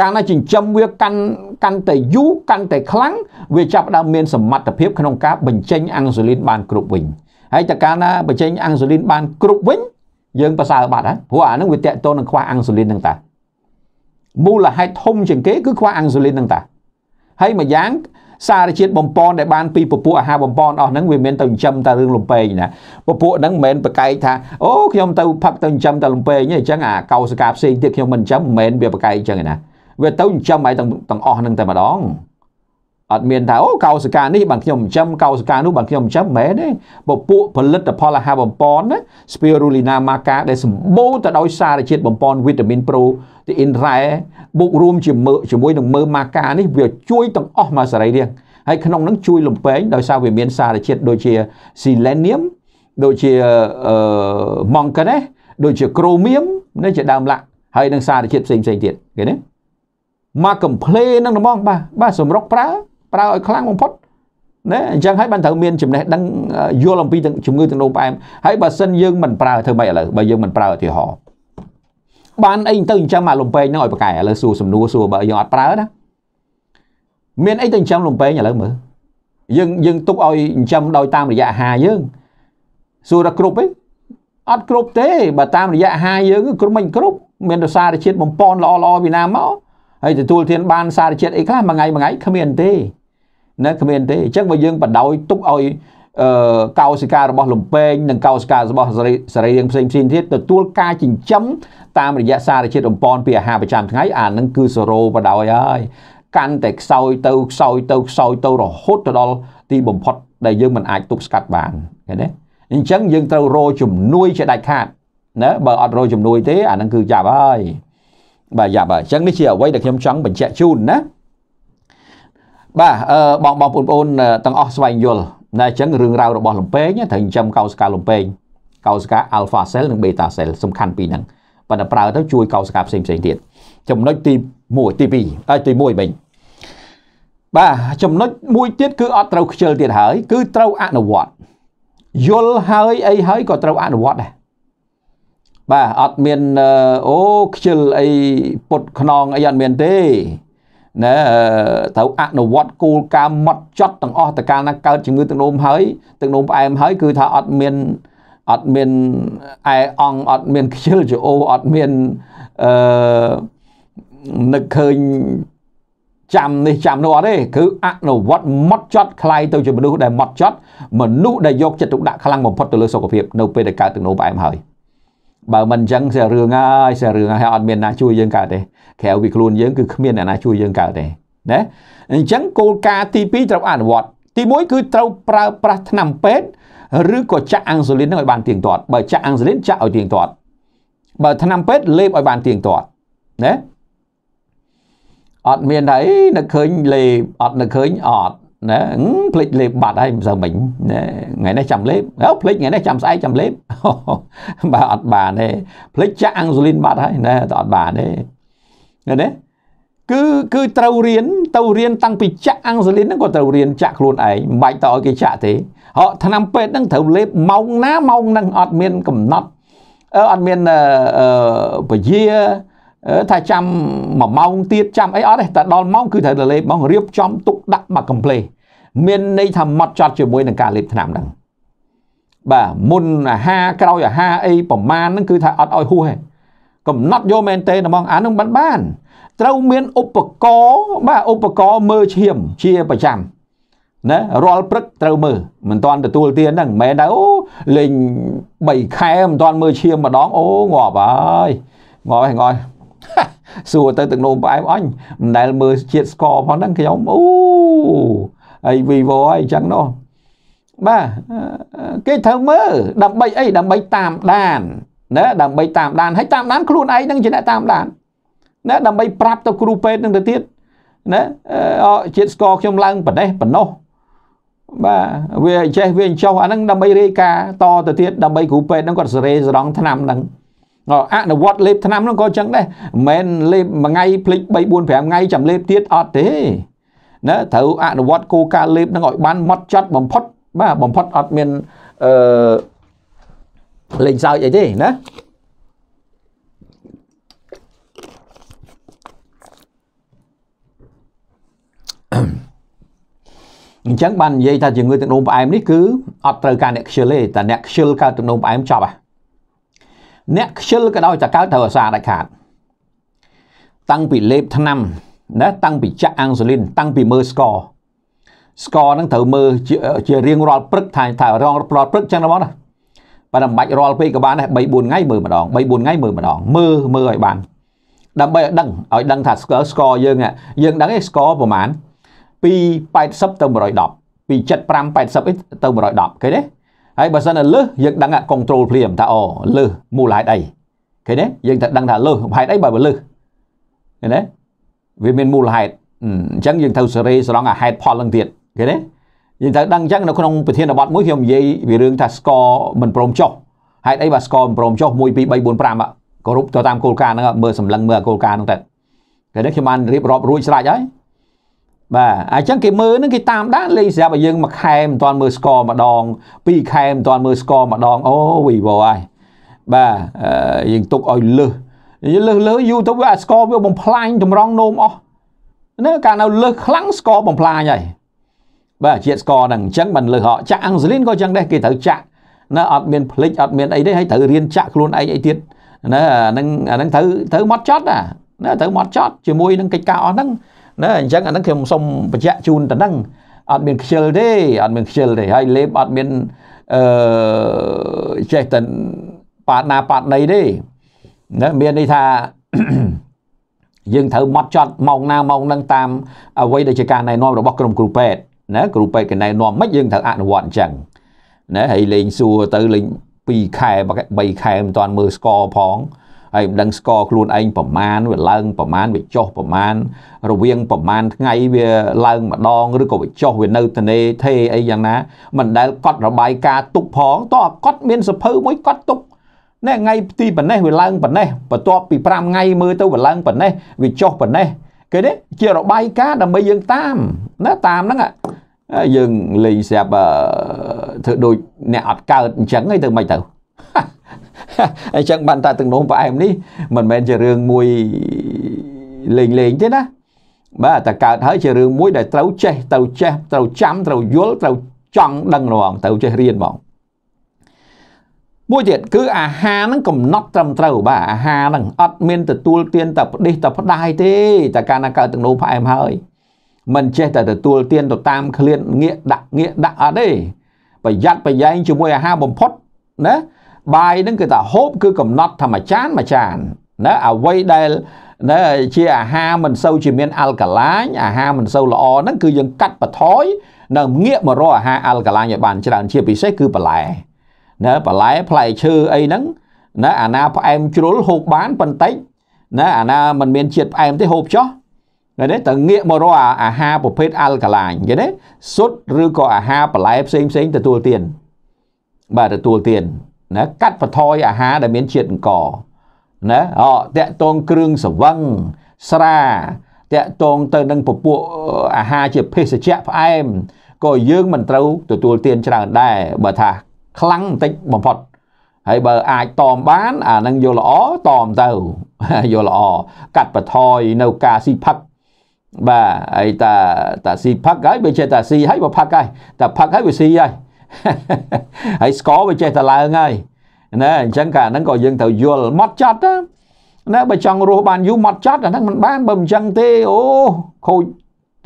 កាលណាចិញ្ចឹមវាកាន់កាន់តែយូរកាន់តែខ្លាំងវាចាប់ផ្ដើមមានសមត្ថភាពក្នុងការបញ្ចេញអាំងស៊ូលីនបានគ្រប់វិញហើយតើកាលណាបញ្ចេញអាំងស៊ូលីនបានគ្រប់វិញ យើងប្រសើរបាត់ហើយព្រោះអានឹងវាតកតូននឹងខ្វះអាំងស៊ូលីននឹងតាមូលហេតុធំជាងគេគឺខ្វះអាំងស៊ូលីននឹងតាហើយមួយយ៉ាងសារជាតិបំពន់ដែលបានពីពពួកអាហារបំពន់អស់ហ្នឹងវាមានទៅចិញ្ចឹមតែរឿងលំពេងណាពពួកហ្នឹងមិនមែនប្រកែកថាអូខ្ញុំទៅផឹកទៅចិញ្ចឹមតែលំពេងទេអញ្ចឹងអាកោសិកាផ្សេងទៀតខ្ញុំមិនចិញ្ចឹមមិនមែនវាប្រកែកអញ្ចឹងទេណាវាទៅចិញ្ចឹមឯងទាំងអស់នឹងតែម្ដងអត់មានថាអូកោសិកានេះបានខ្ញុំចិញ្ចឹមកោសិកានោះបានខ្ញុំចិញ្ចឹមមែនទេពពួកផលិតផលអាហារបំពន់ណា spirulina maca ដែលសម្បូរទៅដោយសារជាតិបំពន់វីតាមីនប្រូតេអ៊ីនរ៉ែបូករួមជាមួយជាមួយនឹងមើម៉ាកានេះវាជួយទាំងអស់មកសរីរាង្គហើយក្នុងនឹងជួយលំពេងដោយសារវាមានសារជាតិដូចជា selenium ដូចជាអឺ manganese ដូចជា chromium នេះជាដើមឡាក់ហើយនឹងសារជាតិផ្សេងផ្សេងទៀតឃើញទេមកកំ plei នឹងហ្មងបាទបាទសម្រុកប្រើប្រើឲ្យខ្លាំងបំផុតណាអញ្ចឹងហើយបានត្រូវមានចំណេះដឹងយល់អំពីជំងឺទឹកនោមផ្អែមហើយបើសិនយើងមិនប្រើធ្វើម៉េចឥឡូវបើយើងមិនប្រើឧទាហរណ៍បានអីទៅអញ្ចឹងមកលំពេងនឹងឲ្យបកែឥឡូវសួរសំណួរសួរបើយើងអត់ប្រើណាមានអីទៅអញ្ចឹងលំពេងឥឡូវមើលយើងយើងទុកឲ្យអញ្ចឹងដោយតាមរយៈអាហារយើងសួរថាគ្រប់ទេអត់គ្រប់ទេបើតាមរយៈអាហារយើងគ្រប់មិនគ្រប់មានរសារជាតិបំពន់ល្អល្អពីណាមកហើយទទួលទានបានសារជាតិអីខ្លះមួយថ្ងៃមួយថ្ងៃគ្មានទេណាគ្មានទេអញ្ចឹងបើយើងបដោយទុកឲ្យកោសិការបស់លំពេងនិងកោសិការបស់សរីរាង្គផ្សេងផ្សេងទៀតទទួលការចិញ្ចឹមតាមរយៈសារជាតិរំពងពីអាហារប្រចាំថ្ងៃអានឹងគឺសេរ៉ូបដោយហើយកាន់តែខ្សោយទៅខ្សោយទៅខ្សោយទៅរហូតទៅដល់ ទីបំផុត ដែលយើងមិនអាចទប់ស្កាត់បានឃើញទេអញ្ចឹងយើងត្រូវរោជំនួយជាដាច់ខាតណាបើអត់រោជំនួយទេអានឹងគឺចាប់ហើយបាទយ៉ាប់ហើយអញ្ចឹងនេះជាអ្វីដែលខ្ញុំចង់បញ្ជាក់ជូនណាបាទអឺបងបងប្អូនទាំងអស់ស្វែងយល់ណាអញ្ចឹងរឿងរ៉ាវរបស់លំពេងត្រូវចិញ្ចឹមកោសិកាលំពេងកោសិកា alpha cell និង beta cell សំខាន់ពីរហ្នឹងប៉ុន្តែប្រើទៅជួយកោសិកាផ្សេងផ្សេងទៀតចំណុចទី1ទី2អើទី1វិញបាទចំណុចមួយទៀតគឺអត់ត្រូវខ្ជិលទៀតហើយ គឺត្រូវអនុវត្តយល់ហើយអីហើយក៏ត្រូវអនុវត្តដែរបាទអត់មានអូខ្ជិលអីពុតខ្នងអីអត់មានទេណែត្រូវអនុវត្តគោលការណ៍ម៉ត់ចត់ទាំងអស់តកាលណាកើតជំងឺទឹកនោមហើយទឹកនោមផ្អែម ហើយគឺថាអត់មានអត់មានអែអង់អត់មានខ្ជិលចោអត់មានអឺនឹកឃើញចាំនេះចាំនោះអត់ទេគឺអនុវត្តម៉ត់ចត់คลายទៅជាមនុស្សដែលម៉ត់ចត់មនុស្សដែលយកចិត្តទុកដាក់ខ្លាំងបំផុតទៅលើសុខភាពនៅពេលដែលកើតទឹកនោមផ្អែមហើយបើមិនអញ្ចឹងស្អារឿងហើយស្អារឿងហើយអត់មានណាជួយយើងកើតទេក្រៅពីខ្លួនយើងគឺគ្មានអ្នកណាជួយយើងកើតទេណាអញ្ចឹងគោលការណ៍ទី2ត្រូវអនុវត្តទី1គឺត្រូវប្រើប្រាស់ថ្នាំពេទ្យឬក៏ចាក់អាំងស៊ូលីននឹងឲ្យបានទៀងទាត់បើចាក់អាំងស៊ូលីនចាក់ឲ្យទៀងទាត់បើថ្នាំពេទ្យលេបឲ្យបានទៀងទាត់ណាអត់មានថាអីនឹកឃើញលេបអត់នឹកឃើញអត់ណាភ្លេចលេបបាត់ហើយមិនសូវមិញណាថ្ងៃនេះចាំលេបអូភ្លេចថ្ងៃនេះចាំស្អែកចាំលេបបើអត់បានទេភ្លេចចាក់អាំងស៊ូលីនបាត់ហើយណាអត់បានទេឃើញទេគឺគឺត្រូវរៀនទៅរៀនតាំងពីចាក់អាំងស៊ូលីនហ្នឹងក៏ត្រូវរៀនចាក់ខ្លួនឯងមិនបាច់តឲ្យគេចាក់ទេហោឆ្នាំពេទ្យហ្នឹងត្រូវលេបម៉ោងណាម៉ោងហ្នឹងអត់មានកំណត់អត់មានពជាថាចាំ1ម៉ោងទៀតចាំអីអត់ទេតែដល់ម៉ោងគឺត្រូវតែលេបហ្មងរៀបចំទុកដាក់មកកំ pl េមានន័យថាម៉ត់ចត់ជាមួយនឹងការលេបថ្នាំហ្នឹងបាទមុនអាហារក្រោយអាហារអីប្រមាណហ្នឹងគឺថាអត់ឲ្យហួសទេកំណត់យកមែនទេហ្មងអាហ្នឹងមិនបាន ត្រូវមានឧបករណ៍បាទឧបករណ៍មើលឈាមជាប្រចាំណារាល់ព្រឹកត្រូវមើលមិនតាន់ទទួលទានហ្នឹងមិនមែនថាអូលេង3ខែមិនតាន់មើលឈាមម្ដងអូងាប់ហើយងាប់ហើយងាប់សួរទៅទឹកនោមផ្អែមអញមិនដែលមើលជាតិស្ករផងហ្នឹងខ្ញុំអូហើយ vivo អីចឹងនោះបាទគេត្រូវមើលដើម្បីអីដើម្បីតាមដានណាដើម្បីតាមដានហើយតាមដានខ្លួនឯងនឹងជាអ្នកតាមដានណាដើម្បីប្រាប់ទៅគ្រូពេទ្យនឹងទៅទៀតណាជាតិស្ករខ្ញុំឡើងប៉ណេះប៉ណោះបាទវាចេះវាចុះអាហ្នឹងដើម្បីរាយការតទៅទៀតដើម្បីគ្រូពេទ្យហ្នឹងគាត់សេរីសរងឆ្នាំហ្នឹងអនុវត្តលេបថ្នាំនោះក៏ចឹងដែរមិនលេបមួយថ្ងៃភ្លេច3 4 5ថ្ងៃចាំលេបទៀតអត់ទេណាត្រូវអនុវត្តគោលការណ៍លេបនឹងឲ្យបានម៉ត់ចត់បំផុតបាទបំផុតអត់មានអឺលេងសើចអីទេណាអញ្ចឹងបាននិយាយថាជំងឺទឹកនោមផ្អែមនេះគឺអត់ត្រូវការអ្នកខ្ជិលទេតែអ្នកខ្ជិលកើតទឹកនោមផ្អែមចប់ហ่ะអ្នកខ្ជិលក៏ដោយតែកើតត្រូវអាសាដាច់ខាតតាំងពីលេបថ្នាំណាតាំងពីចាក់អាំងស៊ូលីនតាំងពីមើលស្ករស្ករហ្នឹងត្រូវមើលជារៀងរាល់ព្រឹកថាថារងរាល់ព្រឹកចឹងណាបងណាបើមិនបាច់រាល់ពេកក៏បានដែរ3 4ថ្ងៃមើលម្ដង3 4ថ្ងៃមើលម្ដងមើលមើលឲ្យបានដើម្បីឲ្យដឹងឲ្យដឹងថាស្គរស្គរយើងយើងដឹងឯងស្គរប្រហែលពី80ទៅ110ពី75 80ទៅ110ឃើញទេហើយបើសិនតែលើសយើងដឹងថា control ភ្លាមថាអូលើសមូលហេតុអីឃើញទេយើងតែដឹងថាលើសហេតុអីបើបើលើសឃើញទេវាមានមូលហេតុអញ្ចឹងយើងត្រូវសេរីស្រង់អាហេតុផលនឹងទៀតឃើញទេយើងត្រូវដឹងអញ្ចឹងនៅក្នុងប្រធានបទមួយខ្ញុំនិយាយពីរឿងថា score មិនព្រមចុះហេតុអីបើ score មិនព្រមចុះ1 2 3 4 5គោរពទៅតាមគោលការណ៍ហ្នឹងមើលសម្លឹងមើលគោលការណ៍ហ្នឹងទៅគេនេះខ្ញុំបានរៀបរាប់រួចស្រេចហើយបាទអញ្ចឹងគេមើលនឹងគេតាមដានលេខស្រាប់ឲ្យយើងមួយខែមិនទាន់មើលស្គរម្ដងពីរខែមិនទាន់មើលស្គរម្ដងអូវីវ៉ហើយបាទយើងទុកឲ្យលឹះលឹះលឺយូរទៅវាស្គរវាបំផ្លាញតម្រង់នោមអស់ណាកាលនៅលឹះខ្លាំងស្គរបំផ្លាញហើយបាទជាតិស្គរហ្នឹងអញ្ចឹងមិនលឹះហក់ចាក់អាំងស៊ូលីនក៏អញ្ចឹងដែរគេត្រូវចាក់ណាអត់មានផ្លិចអត់មានអីទេហើយត្រូវរៀនចាក់ខ្លួនឯងអីទៀតណាអាហ្នឹងអាហ្នឹងត្រូវត្រូវមកចត់ណាត្រូវមកចត់ជាមួយនឹងកិច្ចការអស់ហ្នឹងណាអញ្ចឹងអាហ្នឹងខ្ញុំសូមបញ្ជាក់ជូនតនឹងអត់មានខ្ជិលទេអត់មានខ្ជិលទេហើយលេបអត់មានអឺចេះតែប៉ាណាប៉ាណីទេណាមានន័យថាយើងត្រូវម៉ត់ចត់ម៉ោងណាម៉ោងនឹងតាម អ្វីដែលជាការណែនាំរបស់ក្រុមគ្រូពេទ្យណាគ្រូពេទ្យគេណែនាំមិនយើងត្រូវអនុវត្តអញ្ចឹងណាហើយលេងសួរទៅលេង2ខែ3ខែមិនទាន់មើលស្កផងហើយមិនដឹងស្គាល់ខ្លួនឯងប្រមាណវាឡើងប្រមាណវាចុះប្រមាណរវាងប្រមាណថ្ងៃវាឡើងម្ដងឬក៏វាចុះវានៅទនេថេអីយ៉ាងណាមិនដែលកត់របាយការណ៍ទុកផងតោះកត់មានសភៅមួយកត់ទុកណែថ្ងៃទីប៉ណេះវាឡើងប៉ណេះបន្ទាប់ពី5ថ្ងៃមើលទៅវាឡើងប៉ណេះវាចុះប៉ណេះគេនេះជារបាយការណ៍ដើម្បីយើងតាមណាតាមហ្នឹងយើងលេងស្រាប់ធ្វើដូចអ្នកអត់កើតអញ្ចឹងឯងទៅមិនទៅអញ្ចឹងបានតាទឹកនោមផ្អែមនេះមិនមែនជារឿងមួយលេងលេងទេណាបាទតែកើតហើយជារឿងមួយដែលត្រូវចេះត្រូវចេះត្រូវចាំត្រូវយល់ត្រូវចង់ដឹងហ្មងត្រូវចេះរៀនហ្មងមួយទៀតគឺអាហារហ្នឹងកំណត់ត្រឹមត្រូវបាទអាហារហ្នឹងអត់មានទទួលទានតែផ្ដិសតែផ្ដាយទេតែកាលណាកើតទឹកនោមផ្អែមហើយ មិនចេះតែទទួលទានទៅតាមឃ្លានងាកដាក់ងាកដាក់អត់ទេប្រយ័ត្នប្រយែងជាមួយអាហារបំផុតណាបាយហ្នឹងគឺថាហូបគឺកំណត់ថាមួយចានមួយចានណាអ្វីដែលណាជាអាហារមិនសូវជាមានអាល់កាឡាញ អាហារមិនសូវល្អហ្នឹងគឺយើងកាត់បន្ថយនៅងាកមករកអាហារអាល់កាឡាញឲ្យបានច្រើនជាពិសេសគឺបន្លែណាបន្លែផ្លែឈើអីហ្នឹងណាអាណាផ្អែមជ្រុលហូបបានប៉ុន្តែណាអាណាមិនមានជាតិផ្អែមទេហូបចោះឃើញទេតើងាកមករកអាហារប្រភេទអាល់កាឡាញឃើញទេស៊ុតឬក៏អាហារបន្លែផ្សេងផ្សេងទទួលទានបាទទទួលទានណាកាត់បន្ថយអាហារដែលមានជាតិអង្ករណាអតាក់តងគ្រឿងស្រវឹងស្រាតាក់តងទៅនឹងពពួកអាហារជាភេសជ្ជៈផ្អែមក៏យើង មិនត្រូវ ទទួលទានច្រើនដែរបើថាខ្លាំងបន្តិចបំផុតហើយបើអាចតមបាន អានឹងយកល្អតមទៅយកល្អកាត់បន្ថយនៅការស៊ីផឹកបាទហើយតាតាស៊ីផឹកហើយបើចេះតាស៊ីហើយបើផឹកហើយតាផឹកហើយវាស៊ីហើយហើយស្គរវាចេះតែឡើងហើយណាអញ្ចឹងកាលហ្នឹងក៏យើងត្រូវយល់ម៉ត់ចត់ណាបើចង់រស់បានយូរម៉ត់ចត់អាហ្នឹងមិនបានបើមិនអញ្ចឹងទេអូខូច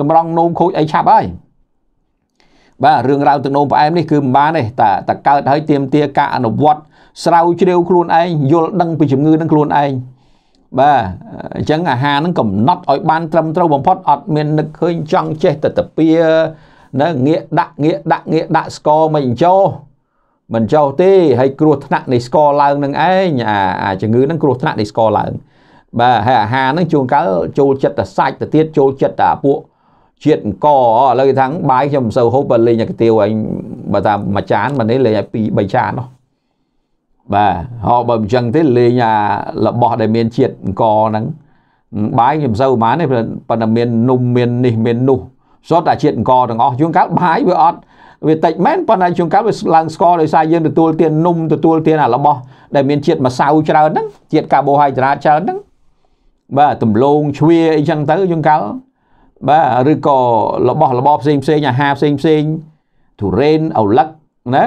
តម្រង់នោមខូចអីឆាប់ហើយបាទរឿងរ៉ាវទឹកនោមផ្អែមនេះគឺមិនបានទេតែតែកើតហើយទៀមទាការអនុវត្តស្រាវជ្រាវខ្លួនឯងយល់ដឹងពីជំងឺនឹងខ្លួនឯងបាទអញ្ចឹងអាហារនឹងកំណត់ឲ្យបានត្រឹមត្រូវបំផុតអត់មាននឹកឃើញចង់ចេះតែតាពីណាងាកដាក់ងាកដាក់ងាកដាក់ស្គរមិនចោលមិនចោលទេហើយគ្រោះថ្នាក់នៃស្គរឡើងនឹងឯងអាអាជំងឺនឹងគ្រោះថ្នាក់នៃស្គរឡើងបាទហើយអាហារនឹងជួនកាលចូលចិត្តតែសាច់ទៅទៀតចូលចិត្តតែពួកជាតិអង្គឥឡូវគេថាបាយខ្ញុំមិនសូវហូបបើលេងតែកាទៀវឯងបើថាមួយចានមិននេះលេងឲ្យ2 3ចាននោះបាទហោបើមិនចឹងទេលេងអារបស់ដែលមានជាតិអង្គហ្នឹងបាយខ្ញុំមិនសូវប៉ុន្មានទេប៉ុន្តែមាននំមាននេះមាននោះសុទ្ធតែជាតិអង្គទាំងអស់ជួនកាលបាយវាអត់វាតិចមែនប៉ុន្តែជួនកាលវាឡើងស្គរដោយសារយើងទទួលទាននំទទួលទានអារបស់ដែលមានជាតិម្សៅច្រើនហ្នឹងជាតិកាបូហៃដ្រាតច្រើនហ្នឹងបាទដំឡូងជ្វាអីចឹងទៅជួនកាលបាទឬក៏របស់របរផ្សេងផ្សេងអាហារផ្សេងផ្សេងទុរេនអូលឹកណា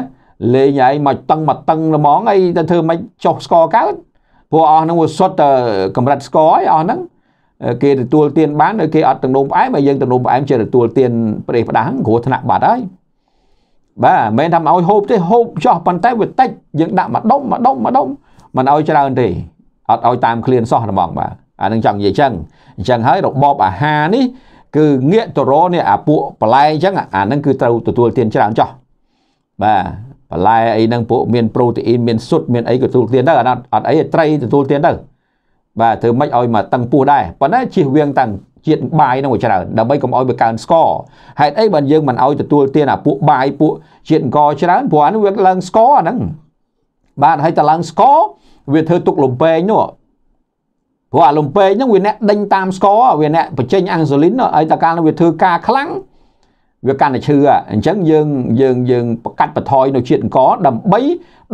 លេងហើយមកតឹងមកតឹងល្មងអីទៅធ្វើមិនចុះស្គរកើតព្រោះអស់ហ្នឹងវាសុទ្ធតែកម្រិតស្គរអីអស់ហ្នឹងគេទទួលទានបានដោយគេអត់ទំនុំផ្អែមហើយយើងទំនុំផ្អែមចេះទទួលទានប្រេះផ្ដាំងគ្រោះថ្នាក់បាត់ហើយបាទមិនមែនថាមកឲ្យហូបទេហូបចោះប៉ុន្តែវាតិចយើងដាក់មួយដុំមួយដុំមួយដុំមិនឲ្យច្រើនទេអត់ឲ្យតាមឃ្លានសោះហ្មងបាទអានឹងចង់និយាយចឹងអញ្ចឹងហើយរបបអាហារនេះ គឺងាកទៅរកនេះអាពួកបន្លែអញ្ចឹងអានឹងគឺត្រូវទទួលទានច្រើនចោះបាទបន្លែអីហ្នឹងពួកមានប្រូតេអ៊ីនមានស៊ុតមានអីក៏ទទួលទានដែរអត់អត់អីត្រីទទួលទានដែរបាទធ្វើម៉េចឲ្យមកតឹងពោះដែរប៉ុន្តែជៀសវាងតាំងជាតិបាយនឹងច្រើនដើម្បីកុំឲ្យវាកើនស្ករហេតុអីបានយើងមិនឲ្យទទួលទានអាពួកបាយពួកជាតិអង្គច្រើនព្រោះអានោះវាឡើងស្ករអាហ្នឹងបាទហើយតឡើងស្ករវាធ្វើទុកលំពេងនោះព្រោះអាលំពេងហ្នឹងវាអ្នកដេញតាមស្ករវាអ្នកបញ្ចេញអាំងស៊ូលីនហើយតកាលវាធ្វើការខ្លាំងវាកាន់តែឈឺអញ្ចឹងយើងយើងយើងបកាត់បន្ថយនៅជាតិអង្គដើម្បី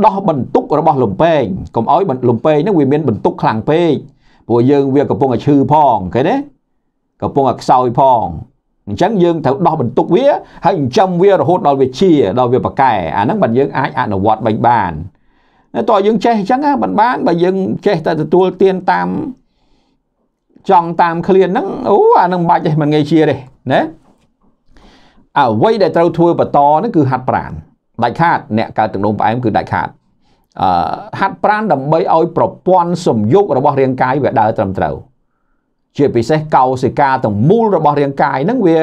ដោះបន្ទុករបស់លំពេងកុំឲ្យលំពេងហ្នឹងវាមានបន្ទុកខ្លាំងពេកព្រោះយើងវាកំពុងតែឈឺផងឃើញទេកំពុងតែខ្សោយផងអញ្ចឹងយើងត្រូវដោះបន្ទុកវាហើយចិញ្ចឹមវារហូតដល់វាជាដល់វាប្រកែអាហ្នឹងបានយើងអាចអនុវត្តវិញបានតែតើយើង ចេះអញ្ចឹងមិនបានបើយើងចេះតែទទួលទានតាមចង់តាមឃ្លានហ្នឹងអូអានឹងបាច់ទេមិនងាយជាទេណាអ្វីដែលត្រូវធ្វើបន្តហ្នឹងគឺហាត់ប្រានដាច់ខាតអ្នកកើតទឹកនោមផ្អែមគឺដាច់ខាតហាត់ប្រាណដើម្បីឲ្យប្រព័ន្ធសម្យោគរបស់រាងកាយវាដើរត្រឹមត្រូវជាពិសេសកោសិកាទាំងមូលរបស់រាងកាយហ្នឹងវា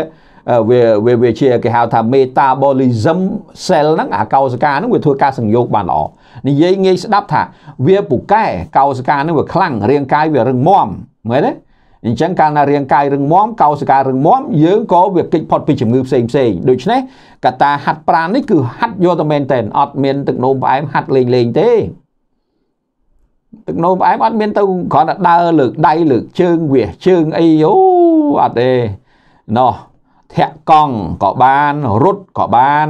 វាវាវាជាគេហៅថា metabolism cell ហ្នឹងអាកោសិកាហ្នឹងវាធ្វើការ සං យោគបានល្អនិយាយងាយស្ដាប់ថាវាពូកែកោសិកាហ្នឹងវាខ្លាំងរាងកាយវារឹងមាំមែនទេអញ្ចឹងកាលណារាងកាយរឹងមាំកោសិការឹងមាំយើងក៏វាគេចផុតពីជំងឺផ្សេងផ្សេងដូច្នេះកតាហាត់ប្រាណនេះគឺហាត់យកតែមែនតែនអត់មាន ទឹកនោមផ្អែមហាត់លេងលេងទេទឹកនោមផ្អែមអត់មានទៅគ្រាន់តែដើរលើកដៃលើកជើងវាជើងអីអូអត់ទេណោះធាក់កង់ក៏បានរត់ក៏បាន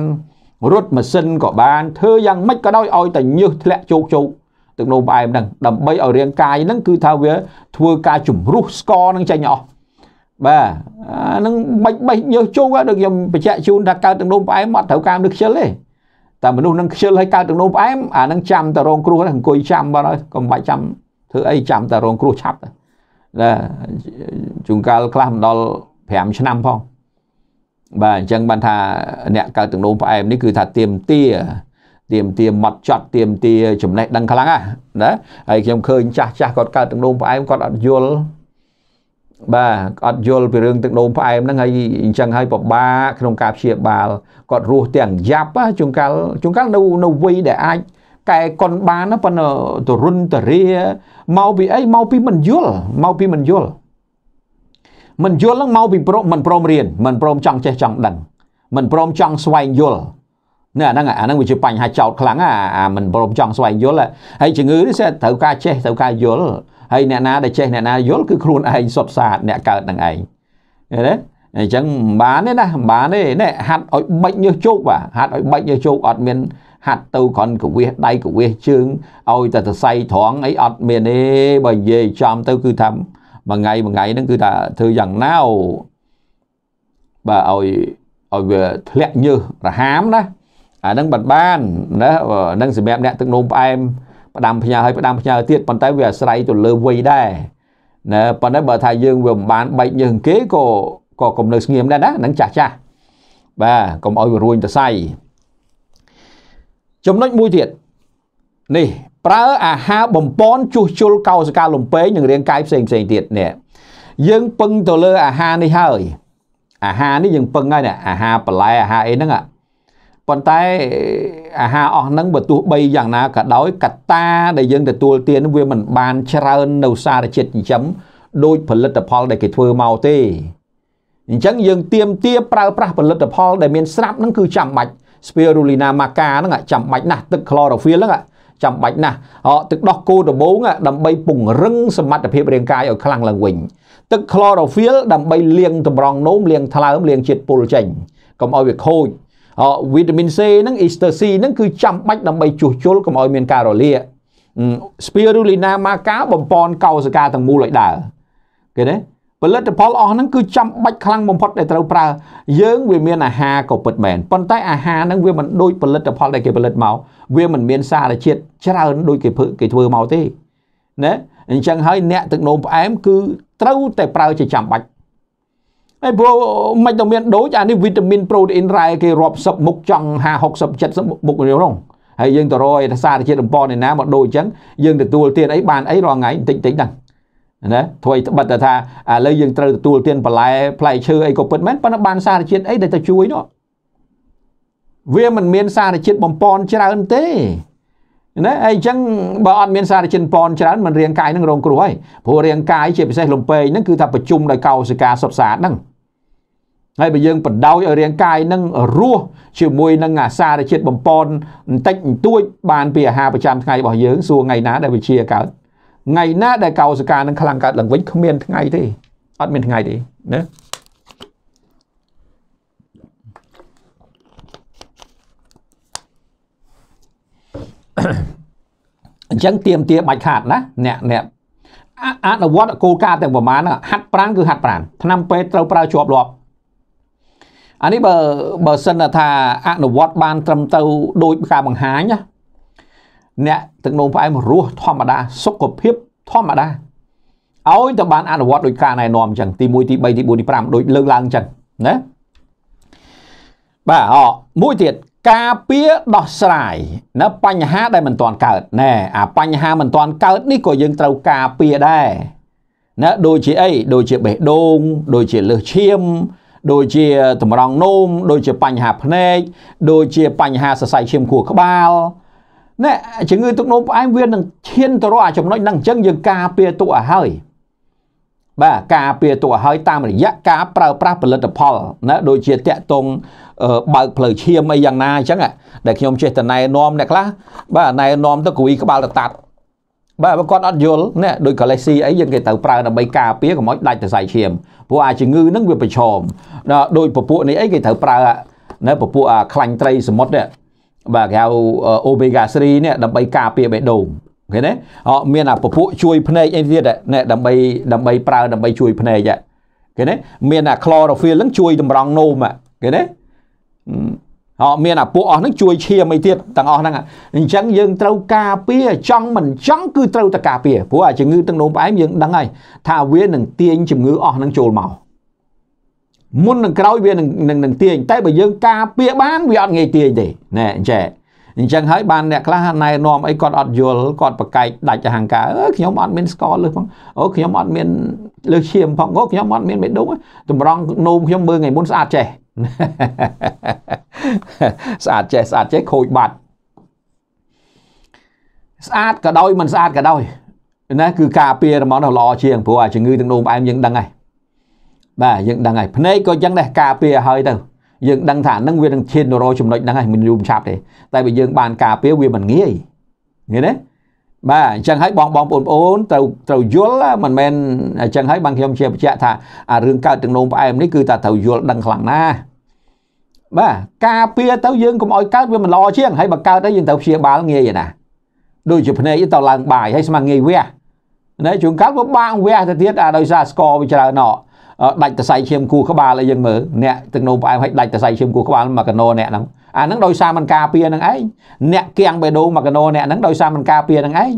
រត់ម៉ាស៊ីនក៏បានធ្វើយ៉ាងម៉េចក៏ដោយឲ្យតែញើសធ្លាក់ជោគជោគទឹកនោមផ្អែមហ្នឹងដើម្បីឲ្យរាងកាយហ្នឹងគឺថាវា ធ្វើការជំរុះស្ករហ្នឹងចេញអស់បាទអានឹងបាច់បេះញើសជុះដូចខ្ញុំបញ្ជាក់ជូនថាកើតទឹកនោមផ្អែមអត់ត្រូវការនឹងខ្ជិលទេតែមនុស្សនឹងខ្ជិលឲ្យកើតទឹកនោមផ្អែមអានឹងចាំតែរងគ្រោះហ្នឹងអង្គុយចាំបាត់ហើយកុំបាច់ចាំធ្វើអីចាំតែរងគ្រោះឆាប់ណាជួនកាលខ្លះមិនដល់5ឆ្នាំផងបាទអញ្ចឹងបានថាអ្នកកើតទឹកនោមផ្អែមនេះគឺថាទៀមទាទៀមទាម៉ត់ចត់ទៀមទាចំណេះដឹងខ្លាំងណាហើយខ្ញុំឃើញចាស់ចាស់គាត់កើតទឹកនោមផ្អែមគាត់អត់យល់បាទអត់យល់ពីរឿងទឹកនោមផ្អែមហ្នឹងហើយអញ្ចឹងហើយពិបាកក្នុងការព្យាបាលគាត់រស់ទាំងយ៉ាប់ជុងកាលជុងកាលនៅនៅវ័យដែលអាចកែកុនបានប៉ុន្តែទរុនតរាមកពីអីមកពីមិនយល់មកពីមិនយល់មិនយល់ហ្នឹងមកពីប្រមិនព្រមរៀនមិនព្រមចង់ចេះចង់ដឹងមិនព្រមចង់ស្វែងយល់នៅអាហ្នឹងអាហ្នឹងវាជាបញ្ហាចោតខ្លាំងអាមិនព្រមចង់ស្វែងយល់ហើយជំងឺនេះ sẽ ត្រូវការចេះត្រូវការយល់ហើយអ្នកណាដែលចេះអ្នកណាយល់គឺខ្លួនឯងសុទ្ធសាធអ្នកកើតនឹងឯងឃើញទេអញ្ចឹងមិនបានទេណាមិនបានទេនេះហាត់ឲ្យបិចញើសជោគបាទហាត់ឲ្យបិចញើសជោគអត់មានហាត់ទៅគ្រាន់កវិសដៃកវិសជើងឲ្យតែសរសៃត្រង់អីអត់មានទេបើនិយាយចំទៅគឺថាមួយថ្ងៃមួយថ្ងៃហ្នឹងគឺថាធ្វើយ៉ាងណាបាទឲ្យឲ្យវាធ្លាក់ញើសរហាមណាអានឹងបានបានណានឹងសម្រាប់អ្នកទឹកនោមផ្អែមផ្ដាំផ្ញើឲ្យផ្ដាំផ្ញើទៀតប៉ុន្តែវាអាស្រ័យទៅលើវ័យដែរណាប៉ុន្តែបើថាយើងវាមិនបានបែកញើសគេក៏ក៏កំនៅស្ងៀមដែរណានឹងចាស់ចាស់បាទកុំឲ្យវារួញទៅសៃចំណុចមួយទៀតនេះប្រើអាហារបំពន់ជួសជុលកោសិកាលំពេងនិងរាងកាយផ្សេងផ្សេងទៀតនេះយើងពឹងទៅលើអាហារនេះហើយអាហារនេះយើងពឹងហើយណាអាហារបន្លែអាហារអីហ្នឹងប៉ុន្តែអាហារអស់ហ្នឹងបើទោះបីយ៉ាងណាក៏ដោយកតាដែលយើងទទួលទានវាមិនបានច្រើននៅសារជាតិចិញ្ចឹមដោយផលិតផលដែលគេធ្វើមកទេអញ្ចឹងយើងទៀមទាប្រើប្រាស់ផលិតផល ដែលមានស្រាប់ហ្នឹងគឺចាំបាច់ spirulina maca ហ្នឹងចាំបាច់ណាស់ទឹក chlorophyll ហ្នឹងចាំបាច់ណាស់ទឹកដោះគោដំបូងដើម្បីពង្រឹងសមត្ថភាពរាងកាយឲ្យខ្លាំងឡើងវិញទឹក chlorophyll ដើម្បីលាងតម្រងនោមលាងថ្លើមលាងជាតិពុលចេញកុំឲ្យវាខូចវីតាមីន C ហ្នឹង Ester C ហ្នឹងគឺចាំបាច់ដើម្បីជួសជុលកុំឲ្យមានការរលាក Spirulina maca បំពន់កោសិកាទាំងមូលឲ្យដើរគេទេផលិតផលអស់ហ្នឹងគឺចាំបាច់ខ្លាំងបំផុតដែលត្រូវប្រើយើងវាមានអាហារក៏ពិតមែនប៉ុន្តែ អាហារហ្នឹងវាមិនដូចផលិតផលដែលគេផលិតមកវាមិនមានសារជាតិច្រើនដូចគេគេធ្វើមកទេណាអញ្ចឹងហើយអ្នកទឹកនោមផ្អែម គឺត្រូវតែប្រើជាចាំបាច់ហើយព្រោះមិនទៅមានដូចអានេះវីតាមីនប្រូតេអ៊ីនរ៉ែគេរាប់សិបមុខចង់50 60 70មុខនេះហ្នឹងហើយយើងទៅរយសារធាតុអំប៉ុនឯណាមកដូចអញ្ចឹងយើងទទួលទានអីបានអីរាល់ថ្ងៃតិចតិចហ្នឹងណាធ្វើឲ្យត្បិតថាឥឡូវយើងត្រូវទទួលទានបន្លែផ្លែឈើអីក៏ពិតមែនប៉ុន្តែបានសារជាតិអីដែលទៅជួយនោះវាមិនមានសារជាតិបំពន់ច្រើនទេណាអីចឹងបើអត់មានសារជាតិបំពន់ច្រើនមិនរាងកាយនឹងរងគ្រោះហើយព្រោះរាងកាយជាពិសេសលំពេងហ្នឹងគឺថាប្រជុំដោយកោសិកាសុបសាទហ្នឹងហើយបើយើងបដោយឲ្យរាងកាយនឹងរស់ជាមួយនឹងអាសារជាតិបំពន់បន្តិចបន្តួចបានពីអាហារប្រចាំថ្ងៃរបស់យើងសួរថ្ងៃណាដែលវាជាកើតថ្ងៃណាដែលកោសិកានឹងខ្លាំងកើតឡើងវិញគ្មានថ្ងៃទេអត់មានថ្ងៃទេណាអញ្ចឹងទៀមទាបាច់ខាតណា អ្នកអ្នកអនុវត្តគោលការណ៍ទាំងប្រមាណហាត់ប្រានគឺហាត់ប្រានឆ្នាំពេទ្យត្រូវប្រើជាប់លាប់អានេះបើបើសិនថាអនុវត្តបានត្រឹមទៅដោយការបង្ហាញណាអ្នកទឹកនោមផ្អែមរសធម្មតាសុខភាពធម្មតាឲ្យទៅបានអនុវត្តដោយការណែនាំអញ្ចឹងទី1ទី3ទី4ទី5ដូចលើកឡើងអញ្ចឹងណាបាទអមួយទៀតការពៀដោះស្រាយណាបញ្ហាដែលមិនទាន់កើតណែអាបញ្ហាមិនទាន់កើតនេះក៏យើងត្រូវការពៀដែរណាដូចជាអីដូចជាបេះដូង ដូចជាលើសឈាមដូចជាតម្រង់នោមដូចជាបញ្ហាភ្នែកដូចជាបញ្ហាសរសៃឈាមខួរក្បាលណែជំងឺទឹកនោមផ្អែមវានឹងឈានទៅរកអាចំណុចហ្នឹងអញ្ចឹងយើងការពារទុកឲ្យហើយបាទការពារទុកឲ្យតាមរយៈការប្រើប្រាស់ផលិតផលណាដូចជាតាក់ទងបើកផ្លូវឈាមអីយ៉ាងណាអញ្ចឹងដែលខ្ញុំចេះតែណែនាំអ្នកខ្លះបាទណែនាំទៅគួយក្បាលតតាត់បើបើគាត់អត់យល់ណែដូចកាឡេស៊ីអីយើងគេត្រូវប្រើដើម្បីការពារកុំឲ្យដាច់ទៅសៃឈាមព្រោះអាជំងឺហ្នឹងវាប្រឈមដល់ដូចពពួកនេះអីគេត្រូវប្រើណែពពួកអាខ្លាញ់ត្រីសមុទ្រនេះបាទគេហៅ Omega 3នេះដើម្បីការពារបេះដូងឃើញទេអត់មានអាពពួកជួយភ្នែកអីទៀតណែដើម្បីដើម្បីប្រើ ដើម្បីជួយភ្នែកឃើញទេមានអា chlorophyll ហ្នឹងជួយតម្រង់នោមឃើញទេអត់មានអាពួកអស់ហ្នឹងជួយឈាមអីទៀតទាំងអស់ហ្នឹងអញ្ចឹងយើងត្រូវការពារ ចង់មិនចង់គឺត្រូវតែការពារព្រោះអាជំងឺទឹកនោមផ្អែមយើងដឹងហើយថាវានឹងទាញជំងឺអស់ហ្នឹងចូលមកមុននឹងក្រោយវានឹងនឹងទាញតែបើយើងការពារបានវាអត់ងាយទាញទេណែអញ្ចឹងអញ្ចឹងហើយបានអ្នកខ្លះណែនាំអីគាត់អត់យល់គាត់ប្រកែកដាច់អហង្ការអើខ្ញុំអត់មានស្កលលើផងអូខ្ញុំអត់មានលើឈាមផងអូខ្ញុំអត់មានបេះដូងតម្រង់នោមខ្ញុំមើលថ្ងៃមុនស្អាតចេះស្អាតចេះស្អាតចេះខូចបាត់ស្អាតក៏ដោយមិនស្អាតក៏ដោយណាគឺការពាររបស់នោះល្អជាងព្រោះអាជំងឺទាំងនោះផ្អែមយើងដឹងហើយបាទយើងដឹងហើយភ្នែកក៏យ៉ាងដែរការពារហើយទៅយើងដឹងថានឹងវានឹងឈានទៅរកចំណុចហ្នឹងហើយមិនយូរមិនឆាប់ទេតែបើយើងបានការពារវាមិនងាយងាយទេបាទអញ្ចឹងហើយបងបងប្អូនប្អូនត្រូវត្រូវយល់មិនមែនអញ្ចឹងហើយបងខ្ញុំជាបញ្ជាក់ថាអារឿងកើតទឹកនោមផ្អែមនេះគឺថាត្រូវយល់ដឹងខ្លាំងណាស់បាទការពារទៅយើងកុំឲ្យកើតវាមិនល្អជាងហើយបើកើតទៅយើងត្រូវព្យាបាលងាយណាដូចជាភ្នែកទៅឡើងបាយហើយស្មាងាយវះណាជួនកាលវាបាក់វះទៅទៀតអាដោយសារស្គរវាច្រើនណោដាច់តសៃឈាមគូក្បាលឲ្យយើងមើលអ្នកទឹកនោមផ្អែមឲ្យដាច់តសៃឈាមគូក្បាលមកកណោអ្នកហ្នឹងអាហ្នឹងដោយសារมันការពារនឹងឯងអ្នកគៀងបេដូមកកណោអ្នកហ្នឹងដោយសារมันការពារនឹងឯង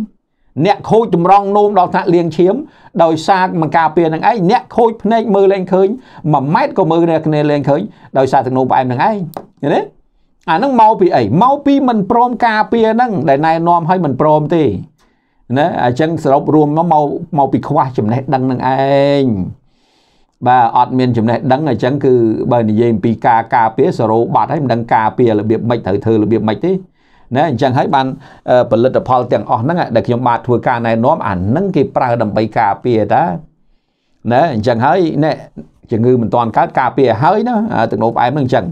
អ្នកខូចតម្រង់នោមដល់ថ្នាក់លៀងឈាមដោយសារមិនការពារនឹងឯងអ្នកខូចភ្នែកមើលលែងឃើញ1ម៉ែត្រក៏មើលគ្នាលែងឃើញដោយសារទឹកនោមផ្អែមនឹងឯងឃើញទេអានឹងមកពីអីមកពីមិនព្រមការពារនឹងដែលណែនាំឲ្យមិនព្រមទេណាអញ្ចឹងសរុបរួមមកមកមកពីខ្វះចំណេះដឹងនឹងឯងបាទអត់មានចំណេះដឹងអញ្ចឹងគឺបើនិយាយអំពីការការពារសរោបាត់ហើយមិនដឹងការពាររបៀបម៉េចត្រូវធ្វើរបៀបម៉េចទេណាអញ្ចឹងហើយបានផលិតផលទាំងអស់ហ្នឹងដែលខ្ញុំបាទធ្វើការណែនាំអាហ្នឹងគេប្រើដើម្បីការពារតាណាអញ្ចឹងហើយណែជំងឺមិនទាន់កើតការពារហើយណាទឹកនោមផ្អែមហ្នឹងអញ្ចឹង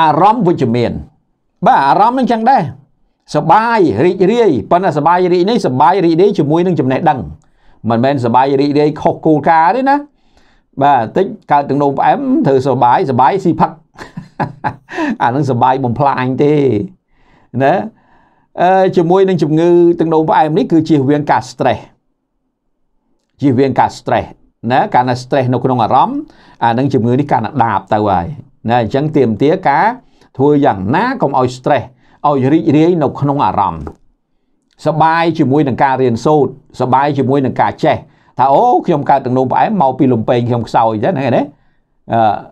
អារម្មណ៍វិជ្ជមាន បាទអារម្មណ៍ហ្នឹងអញ្ចឹងដែរសបាយរីករាយប៉ុន្តែសបាយរីកនេះសបាយរីករាយជាមួយនឹងចំណេះដឹងមិនមែនសបាយរីករាយខុសគោលការណ៍ទេណាបាទតិចកើតទឹកនោមផ្អែមធ្វើសបាយសបាយស៊ីផឹកអានឹងសុបាយបំផ្លាញទេណាអឺជាមួយនឹងជំងឺទឹកនោមផ្អែមនេះគឺជៀសវាងការ stress ជៀសវាងការ stress ណាកាលណា stress នៅក្នុងអារម្មណ៍អានឹងជំងឺនេះកាន់តែដាបទៅហើយណាអញ្ចឹងទៀមទាការធ្វើយ៉ាងណាកុំឲ្យ stress ឲ្យរីករាយនៅក្នុងអារម្មណ៍សបាយជាមួយនឹងការរៀនសូត្រសបាយជាមួយនឹងការចេះថាអូខ្ញុំកើតទឹកនោមផ្អែមមកពីលំពេងខ្ញុំខ្សោយចឹងហ្នឹងឯណាអឺ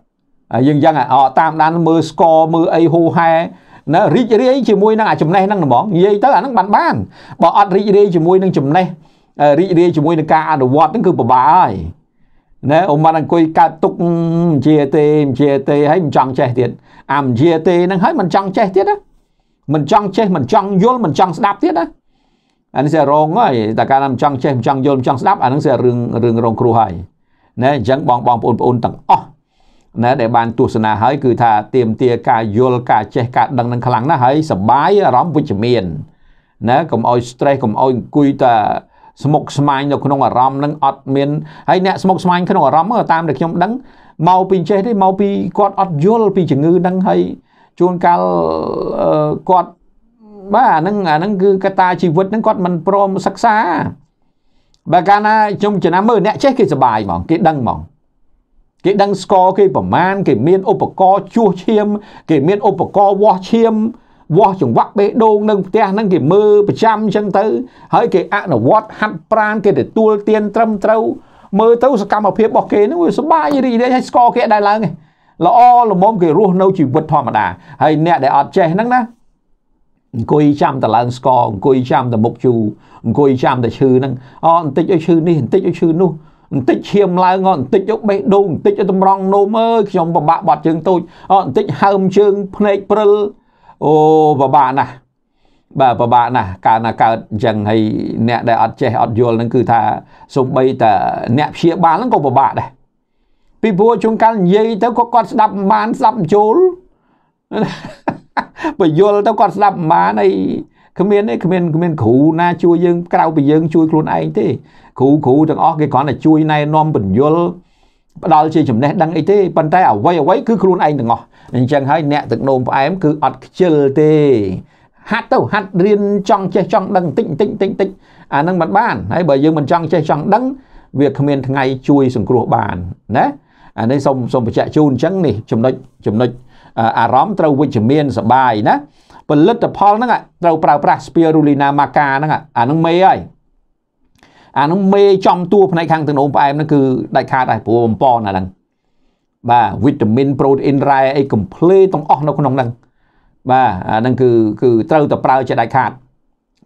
យើងយ៉ាងអតាមដានមើលស្គរមើលអីហូហែណារីករាយជាមួយនឹងអាចំណេះហ្នឹងហ្មងនិយាយទៅអាហ្នឹងបានបានបើអត់រីករាយជាមួយនឹងចំណេះរីករាយជាមួយនឹងការអនុវត្តហ្នឹងគឺពិបាកហើយណែអ៊ំបានអង្គុយកើតទុកជាទេជាទេហើយមិនចង់ចេះទៀតអាមជាទេហ្នឹងហើយមិនចង់ចេះទៀតណាមិនចង់ចេះមិនចង់យល់មិនចង់ស្ដាប់ទៀតណាអានេះជារងហើយតែកាលណាមិនចង់ចេះមិនចង់យល់មិនចង់ស្ដាប់អាហ្នឹងជារឿងរឿងរង គ្រោះហើយណែអញ្ចឹងបងបងប្អូនបងប្អូនទាំងអស់ណាដែលបានទស្សនាហើយគឺថាទៀមទាការយល់ការចេះការដឹងនឹងខ្លាំងណាស់ហើយសបាយអារម្មណ៍វិជ្ជមានណាកុំអោយ stress កុំអោយអង្គុយតែស្មុកស្មាញនៅក្នុងអារម្មណ៍នឹងអត់មានហើយអ្នកស្មុកស្មាញក្នុងអារម្មណ៍តាមដែលខ្ញុំដឹងមកពីចេះទេមកពីគាត់អត់យល់ពីជំងឺនឹងហើយជួនកាលគាត់បាទអាហ្នឹងអាហ្នឹងគឺកតាជីវិតហ្នឹងគាត់មិនព្រមសិក្សាបើកាលណាខ្ញុំចំណាំមើលអ្នកចេះគេសบายហ្មងគេដឹងហ្មងគេដឹងស្គរគេប្រមាណគេមានឧបករណ៍ជួសឈាមគេមានឧបករណ៍វាស់ឈាមវាស់ចង្វាក់បេះដូងនឹងផ្ទះហ្នឹងគេមើលប្រចាំអញ្ចឹងទៅហើយគេអនុវត្តហាត់ប្រានគេទទួលទានត្រឹមត្រូវមើលទៅសកម្មភាពរបស់គេហ្នឹងវាសบายរីករាយហើយស្គរគេដែរឡើងឯងល្អល្មមគេរស់នៅជីវិតធម្មតាហើយអ្នកដែលអត់ចេះហ្នឹងណាអង្គុយចាំតឡើងស្គរអង្គុយចាំតមុខជូរអង្គុយចាំតឈឺហ្នឹងអូបន្តិចឲ្យឈឺនេះបន្តិចឲ្យឈឺនោះបន្តិចឈាមឡើងបន្តិចយកបេះដូងបន្តិចតម្រង់នោមអើយខ្ញុំពិបាកបាត់ជើងតូចអត់បន្តិចហើមជើងភ្នែកព្រិលអូពិបាកណាស់បាទពិបាកណាស់កាលណាកើតអញ្ចឹងហើយអ្នកដែលអត់ចេះអត់យល់ហ្នឹងគឺថាសំបីតែអ្នកព្យាបាលហ្នឹងក៏ពិបាកដែរពីព្រោះជួនកាលនិយាយទៅក៏គាត់ស្ដាប់មិនបានស្ដាប់បញ្ចូលបញ្យល់ទៅគាត់ស្ដាប់មិនបានហើយគ្មានទេគ្មានគ្មានគ្រូណាជួយយើងក្រៅពីយើង ជួយខ្លួនឯងទេគ្រូគ្រូទាំងអស់គេគ្រាន់តែជួយណែនាំបញ្យលផ្ដាល់ជាចំណេះដឹងអីទេប៉ុន្តែអ្វីអ្វីគឺខ្លួនឯងទាំងអស់អញ្ចឹងហើយអ្នកទឹកនោមផ្អែមគឺអត់ខ្ជិលទេហាត់ទៅហាត់រៀនចង់ចេះចង់ដឹងតិចតិចតិចតិចអានឹងមិនបានហើយបើយើងមិនចង់ចេះចង់ដឹង វាគ្មានថ្ងៃជួយសង្គ្រោះបានណាអានេះសូមសូមបញ្ជាក់ជូនអញ្ចឹងនេះចំណុចចំណុចអារម្មណ៍ត្រូវវិជ្ជមានសបាយណាផលិតផលហ្នឹងត្រូវប្រើប្រាស់ spirulina maca ហ្នឹងអានឹងមេហើយអានឹងមេចំតួផ្នែកខាងទឹកនោមផ្អែមហ្នឹងគឺដាច់ខាតដែរព្រោះបំពងអាហ្នឹងបាទវីតាមីនប្រូតេអ៊ីនរ៉ែអី complete ទាំងអស់នៅក្នុងហ្នឹងបាទអាហ្នឹងគឺគឺត្រូវតែប្រើជាដាច់ខាត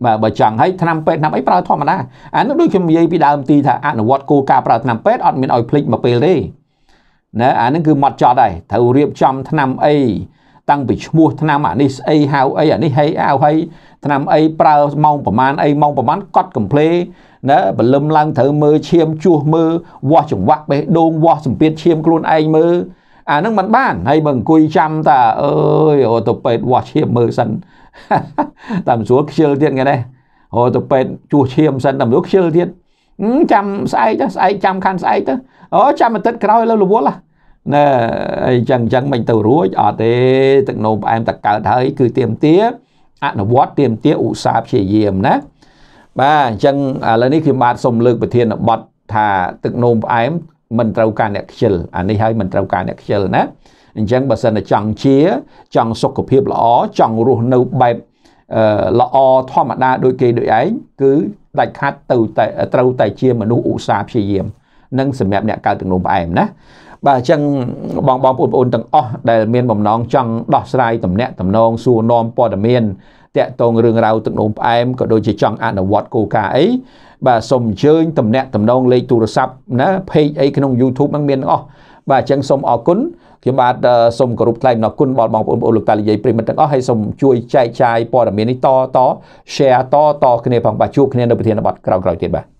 បាទបើចង់ហើយថ្នាំពេទ្យថ្នាំអីប្រើធម្មតាអានោះដូចខ្ញុំនិយាយពីដើមទីថាអនុវត្តគោលការណ៍ប្រើថ្នាំពេទ្យអត់មានឲ្យភ្លេចមកពេលទេណាអានឹងគឺម៉ត់ចត់ហើយត្រូវរៀបចំថ្នាំអីតាំងពីឈ្មោះឆ្នាំអានេះស្អីហៅអីអានេះហីអៅហីឆ្នាំអីប្រើម៉ោងប្រមាណអីម៉ោងប្រមាណកត់កំភ្លេណាព្រលឹមឡើងត្រូវមើលឈាមជួសមើលវាស់ចង្វាក់បេះដូងវាស់សម្ពាធឈាមខ្លួនឯងមើលអានឹងមិនបានហើយបើអង្គុយចាំតាអើយអូទៅពេទ្យវាស់ឈាមមើលសិនតាមស្រួលខ្ជិលទៀតគេនេះអូទៅពេទ្យជួសឈាមសិនតាមស្រួលខ្ជិលទៀតចាំស្អែកទៅស្អែកចាំខាន់ស្អែកទៅអូចាំអាទិត្យក្រោយលើរវល់ហ៎ណាអីចឹងចឹងមិនទៅរួចអត់ទេ ទឹកនោមផ្អែមតកើតហើយ គឺទៀមទាអនុវត្តទៀមទាឧស្សាហ៍ព្យាយាមណាបាទអញ្ចឹងឥឡូវនេះខ្ញុំបាទសូមលើកប្រធានបទថា ទឹកនោមផ្អែមមិនត្រូវការអ្នកខ្ជិលអានេះហើយមិនត្រូវការអ្នកខ្ជិលណាអញ្ចឹងបើសិនតែចង់ជា ចង់សុខភាពល្អចង់រស់នៅបែបល្អធម្មតាដូចគេដូចឯងគឺដាច់ខាត់ទៅតែត្រូវតែ ជាមនុស្សឧស្សាហ៍ព្យាយាមនិងសម្រាប់អ្នកកើតទឹកនោមផ្អែមណាបាទអញ្ចឹងបងបងប្អូនទាំងអស់ដែលមានបំណងចង់ដោះស្រាយតំណែងតំណងសួរនាំព័ត៌មានតាក់ទងរឿងរ៉ាវទឹកនោមផ្អែមក៏ដូចជាចង់អនុវត្តគោលការណ៍អីបាទសូមអញ្ជើញតំណែងតំណងលេខទូរស័ព្ទណាเพจអីក្នុង YouTube ហ្នឹងមានទាំងអស់បាទអញ្ចឹងសូមអរគុណខ្ញុំបាទសូមគោរពថ្លែងអំណរគុណបងបងប្អូនលោកតាលាយប្រិមិត្តទាំងអស់ហើយសូមជួយចែកចាយព័ត៌មាននេះតត share តតគ្នាផងបាទជួបគ្នានៅប្រធានបទក្រោយៗទៀតបាទ